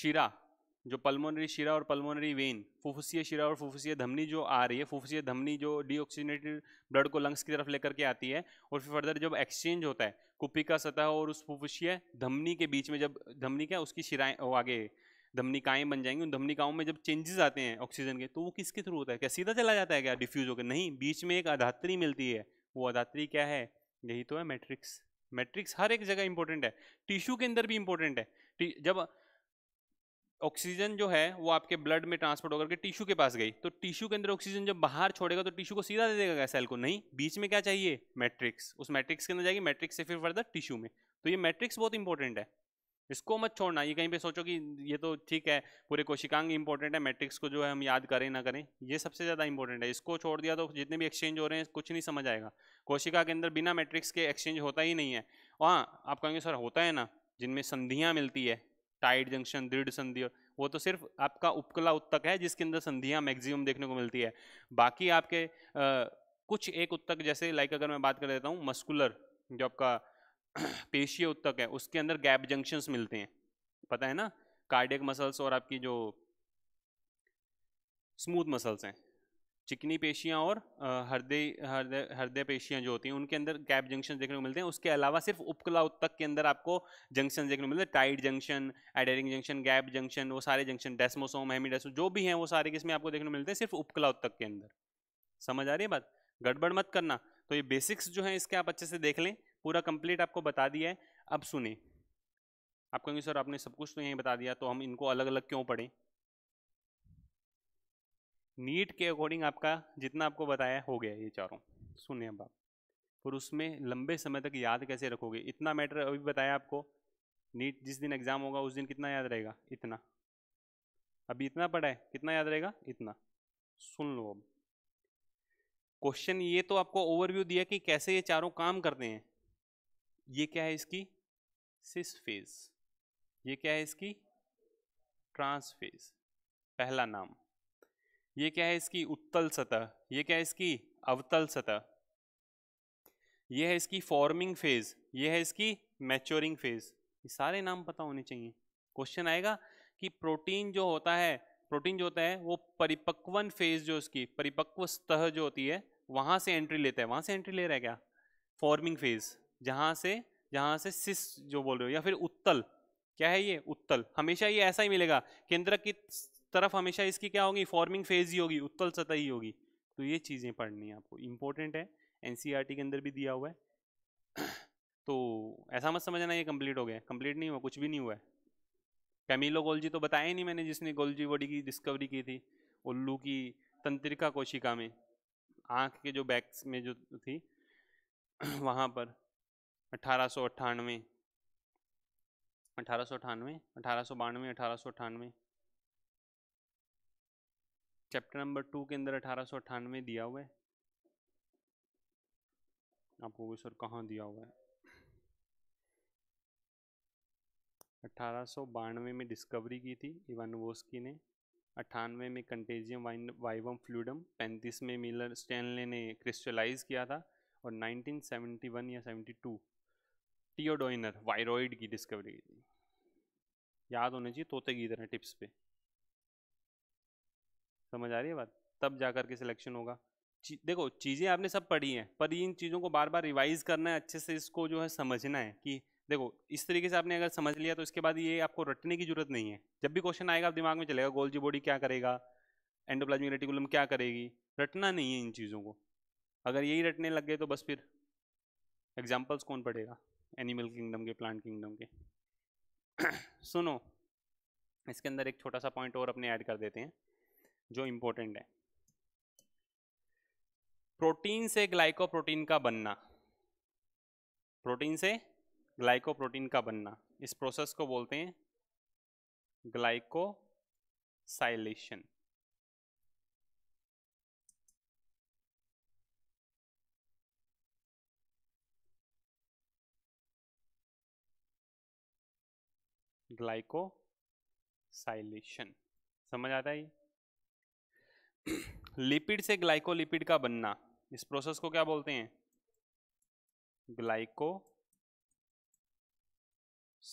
शिरा जो पल्मोनरी शिरा और पल्मोनरी वेन फुफुसीय शिरा और फुफुसीय धमनी जो आ रही है फुफुसीय धमनी जो डीऑक्सीजनेटेड ब्लड को लंग्स की तरफ लेकर के आती है और फिर फर्दर जब एक्सचेंज होता है कुपिका सतह और उस फुफुसीय धमनी के बीच में जब धमनी क्या उसकी शिराएँ आगे धमनिकाएँ बन जाएंगी उन धमनिकाओं में जब चेंजेस आते हैं ऑक्सीजन के तो वो किसके थ्रू होता है क्या सीधा चला जाता है क्या डिफ्यूज होकर नहीं बीच में एक अधात्री मिलती है वो अधात्री क्या है यही तो है मैट्रिक्स मैट्रिक्स हर एक जगह इंपॉर्टेंट है टिश्यू के अंदर भी इंपॉर्टेंट है जब ऑक्सीजन जो है वो आपके ब्लड में ट्रांसपोर्ट होकर के टिश्यू के पास गई तो टिश्यू के अंदर ऑक्सीजन जब बाहर छोड़ेगा तो टिश्यू को सीधा दे देगा सेल को नहीं बीच में क्या चाहिए मैट्रिक्स उस मैट्रिक्स के अंदर जाएगी मैट्रिक्स से फिर फर्दर टिश्यू में तो ये मैट्रिक्स बहुत इंपॉर्टेंट है इसको मत छोड़ना ये कहीं पे सोचो कि ये तो ठीक है पूरे कोशिकांग इंपॉर्टेंट है मैट्रिक्स को जो है हम याद करें ना करें ये सबसे ज़्यादा इंपॉर्टेंट है इसको छोड़ दिया तो जितने भी एक्सचेंज हो रहे हैं कुछ नहीं समझ आएगा कोशिका के अंदर बिना मैट्रिक्स के एक्सचेंज होता ही नहीं है और हाँ आप कहेंगे सर होता है ना जिनमें संधियाँ मिलती है टाइट जंक्शन दृढ़ संधि वो तो सिर्फ आपका उपकला उत्तक है जिसके अंदर संधियाँ मैक्सिमम देखने को मिलती है बाकी आपके आ, कुछ एक उत्तक जैसे लाइक अगर मैं बात कर देता हूँ मस्कुलर जो आपका पेशीय उत्तक है उसके अंदर गैप जंक्शंस मिलते हैं पता है ना कार्डियक मसल्स और आपकी जो स्मूथ मसल्स हैं चिकनी पेशियाँ और हृदय हृदय हृदय पेशियाँ जो होती हैं उनके अंदर गैप जंक्शन देखने को मिलते हैं उसके अलावा सिर्फ उपकला उत्तक के अंदर आपको जंक्शन देखने को मिलते हैं tight junction adhering junction gap junction वो सारे जंक्शन डेस्मोसोम हेमीडेसो जो भी हैं वो सारे किसमें आपको देखने को मिलते हैं सिर्फ उपकला उत्तक के अंदर समझ आ रही है बात गड़बड़ मत करना तो ये बेसिक्स जो हैं इसके आप अच्छे से देख लें पूरा कंप्लीट आपको बता दिया है अब सुने आप कहेंगे सर आपने सब कुछ तो यहीं बता दिया तो हम इनको अलग अलग क्यों पढ़ें नीट के अकॉर्डिंग आपका जितना आपको बताया हो गया ये चारों सुनिए अब आप और उसमें लंबे समय तक याद कैसे रखोगे इतना मैटर अभी बताया आपको नीट जिस दिन एग्ज़ाम होगा उस दिन कितना याद रहेगा इतना अभी इतना पढ़ा है कितना याद रहेगा इतना सुन लो अब क्वेश्चन ये तो आपको ओवरव्यू दिया कि कैसे ये चारों काम करते हैं ये क्या है इसकी सिस फेज ये क्या है इसकी ट्रांस फेज पहला नाम ये क्या है इसकी उत्तल सतह ये क्या है इसकी अवतल सतह ये है इसकी फॉर्मिंग फेज ये है इसकी मैच्योरिंग फेज ये सारे नाम पता होने चाहिए क्वेश्चन आएगा कि प्रोटीन जो होता है प्रोटीन जो होता है वो परिपक्वन फेज जो उसकी परिपक्व सतह जो होती है वहां से एंट्री लेता है वहां से एंट्री ले रहा है क्या फॉर्मिंग फेज जहाँ से जहाँ से सिस जो बोल रहे हो या फिर उत्तल क्या है ये उत्तल हमेशा ये ऐसा ही मिलेगा केंद्र की तरफ हमेशा इसकी क्या होगी फॉर्मिंग फेज ही होगी उत्तल सतह ही होगी तो ये चीज़ें पढ़नी है आपको इम्पोर्टेंट है एन e के अंदर भी दिया हुआ है तो ऐसा मत समझना ये कंप्लीट हो गया कंप्लीट नहीं हुआ कुछ भी नहीं हुआ है कैमिलो गोल्जी तो बताया ही नहीं मैंने जिसने गोल्जी बॉडी की डिस्कवरी की थी उल्लू की तंत्रिका कोशिका में आँख के जो बैक्स में जो थी वहाँ पर अठारह सौ अट्ठानवे अठारह सौ अठानवे अठारह सौ बानवे अठारह सौ अठानवे चैप्टर नंबर टू के अंदर अठारह दिया हुआ है आपको वो सर कहाँ दिया हुआ है अठारह में डिस्कवरी की थी वोस्की ने अट्ठानवे में कंटेजियम वाइन वाइवम फ्लूडम पैंतीस में मिलर स्टैनले ने क्रिस्टलाइज किया था और 1971 या 72 टू टीओडोइनर वायरोइड की डिस्कवरी की थी याद होना चाहिए तोते की तरह टिप्स पे समझ आ रही है बात तब जा करके के सिलेक्शन होगा ची, देखो चीज़ें आपने सब पढ़ी हैं पर इन चीज़ों को बार बार रिवाइज करना है अच्छे से इसको जो है समझना है कि देखो इस तरीके से आपने अगर समझ लिया तो इसके बाद ये आपको रटने की जरूरत नहीं है जब भी क्वेश्चन आएगा आप दिमाग में चलेगा गोल्जी बॉडी क्या करेगा एंडोप्लाज्मिक रेटिकुलम क्या करेगी रटना नहीं है इन चीज़ों को अगर यही रटने लग गए तो बस फिर एग्जाम्पल्स कौन पढ़ेगा एनिमल किंगडम के प्लांट किंगडम के सुनो इसके अंदर एक छोटा सा पॉइंट और अपने ऐड कर देते हैं जो इम्पोर्टेंट है प्रोटीन से ग्लाइकोप्रोटीन का बनना प्रोटीन से ग्लाइकोप्रोटीन का बनना इस प्रोसेस को बोलते हैं ग्लाइकोसाइलेशन ग्लाइकोसाइलेशन समझ आता है ये लिपिड से ग्लाइकोलिपिड का बनना इस प्रोसेस को क्या बोलते हैं ग्लाइको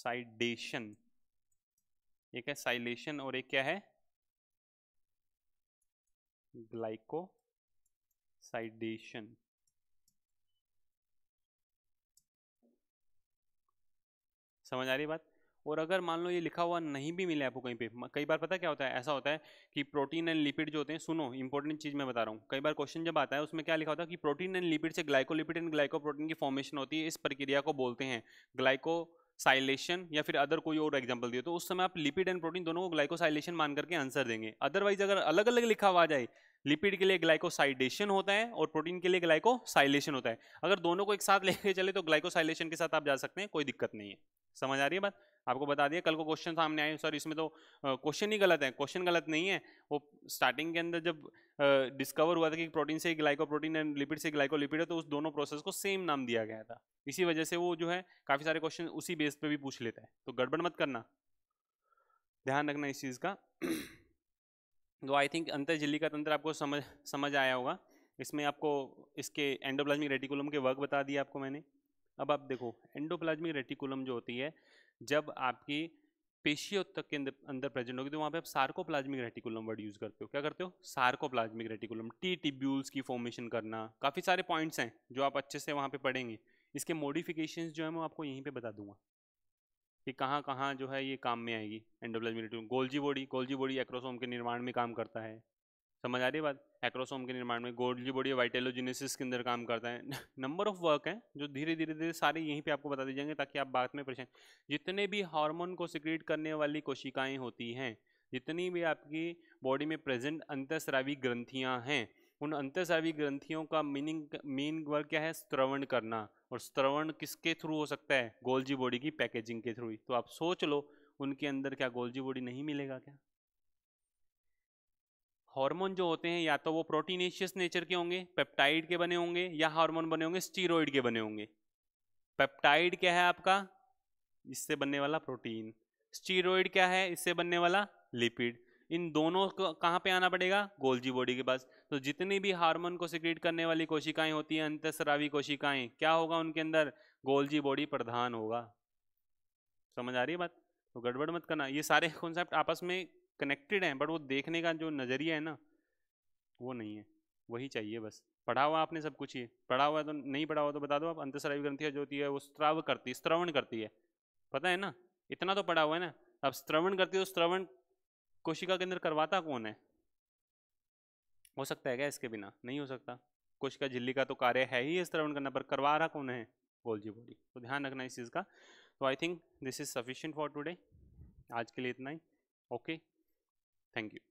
साइडेशन एक है साइलेशन और एक क्या है ग्लाइको साइडेशन समझ आ रही बात और अगर मान लो ये लिखा हुआ नहीं भी मिले आपको कहीं पे कई बार पता क्या होता है ऐसा होता है कि प्रोटीन एंड लिपिड जो होते हैं सुनो इंपॉर्टेंट चीज़ मैं बता रहा हूँ कई बार क्वेश्चन जब आता है उसमें क्या लिखा होता है कि प्रोटीन एंड लिपिड से ग्लाइकोलिपिड एंड ग्लाइकोप्रोटीन की फॉर्मेशन होती है इस प्रक्रिया को बोलते हैं ग्लाइको साइलेशन या फिर अदर कोई और एग्जाम्पल दिए तो उस समय आप लिपिड एंड प्रोटीन दोनों को ग्लाइकोसाइलेशन मान करके आंसर देंगे अदरवाइज अगर अलग अलग लिखा हुआ जाए लिपिड के लिए ग्लाइकोसाइडेशन होता है और प्रोटीन के लिए ग्लाइकोसाइलेशन होता है अगर दोनों को एक साथ लेके चले तो ग्लाइकोसाइलेशन के साथ आप जा सकते हैं कोई दिक्कत नहीं है समझ आ रही है बात आपको बता दिया कल को क्वेश्चन सामने आए सर इसमें तो क्वेश्चन ही गलत है क्वेश्चन गलत नहीं है वो स्टार्टिंग के अंदर जब डिस्कवर हुआ था कि प्रोटीन से ग्लाइको प्रोटीन एंड लिपिड से ग्लाइको लिपिड है तो उस दोनों प्रोसेस को सेम नाम दिया गया था इसी वजह से वो जो है काफ़ी सारे क्वेश्चन उसी बेस पर भी पूछ लेता है तो गड़बड़ मत करना ध्यान रखना इस चीज़ का तो आई थिंक अंतर झिल्ली का तंत्र आपको समझ समझ आया होगा इसमें आपको इसके एंडोप्लाज्मिक रेटिकुलम के वर्क बता दिए आपको मैंने अब आप देखो एंडोप्लाज्मिक रेटिकुलम जो होती है जब आपकी पेशियों तक के अंदर प्रेजेंट होगी तो वहाँ पे आप सार्कोप्लाज्मिक रेटिकुलम वर्ड यूज़ करते हो क्या करते हो सार्कोप्लाज्मिक रेटिकुलम टी टिब्यूल्स की फॉर्मेशन करना काफ़ी सारे पॉइंट्स हैं जो आप अच्छे से वहाँ पे पढ़ेंगे इसके मॉडिफिकेशन जो है मैं आपको यहीं पे बता दूंगा कि कहाँ कहाँ जो है ये काम में आएगी endoplasmic reticulum Golgi body Golgi body acrosome के निर्माण में काम करता है समझ आ रही है बात एक्रोसोम के निर्माण में गोल्डली बॉडी वाइटेलोजिनेसिस के अंदर काम करता है नंबर ऑफ वर्क हैं जो धीरे धीरे धीरे सारे यहीं पे आपको बता दिए जाएंगे ताकि आप बात में परेशान जितने भी हार्मोन को सिक्रीट करने वाली कोशिकाएं होती हैं जितनी भी आपकी बॉडी में प्रेजेंट अंतस्रावी ग्रंथियाँ हैं उन अंतस्रावी ग्रंथियों का मीनिंग मीन वर्क क्या है स्त्रवण करना और स्त्रवण किसके थ्रू हो सकता है गोल्जी बॉडी की पैकेजिंग के थ्रू ही तो आप सोच लो उनके अंदर क्या गोल्जी बॉडी नहीं मिलेगा क्या हार्मोन जो होते हैं या तो वो प्रोटीनेशियस नेचर के होंगे पेप्टाइड के बने होंगे या हार्मोन बने होंगे स्टीरोइड के बने होंगे पेप्टाइड क्या है आपका इससे बनने वाला प्रोटीन स्टीरोइड क्या है इससे बनने वाला लिपिड इन दोनों को कहाँ पे आना पड़ेगा गोल्जी बॉडी के पास तो जितनी भी हार्मोन को सिक्रीट करने वाली कोशिकाएं होती हैं अंतस्रावी कोशिकाएं क्या होगा उनके अंदर गोल्जी बॉडी प्रधान होगा समझ आ रही है बात तो गड़बड़ मत करना ये सारे कॉन्सेप्ट आपस में कनेक्टेड हैं बट वो देखने का जो नज़रिया है ना वो नहीं है वही चाहिए बस पढ़ा हुआ आपने सब कुछ ही पढ़ा हुआ तो नहीं पढ़ा हुआ तो बता दो आप अंतस्रावी ग्रंथि जो होती है वो स्त्राव करती श्रवण करती है पता है ना इतना तो पढ़ा हुआ है ना अब श्रवण करती है तो श्रवण कोशिका के अंदर करवाता कौन है हो सकता है क्या इसके बिना नहीं हो सकता कोशिका झिल्ली का तो कार्य है ही श्रवण करना पर करवा रहा कौन है जी बोली तो ध्यान रखना इस चीज़ का तो I think this is sufficient for today आज के लिए इतना ही ओके Thank you.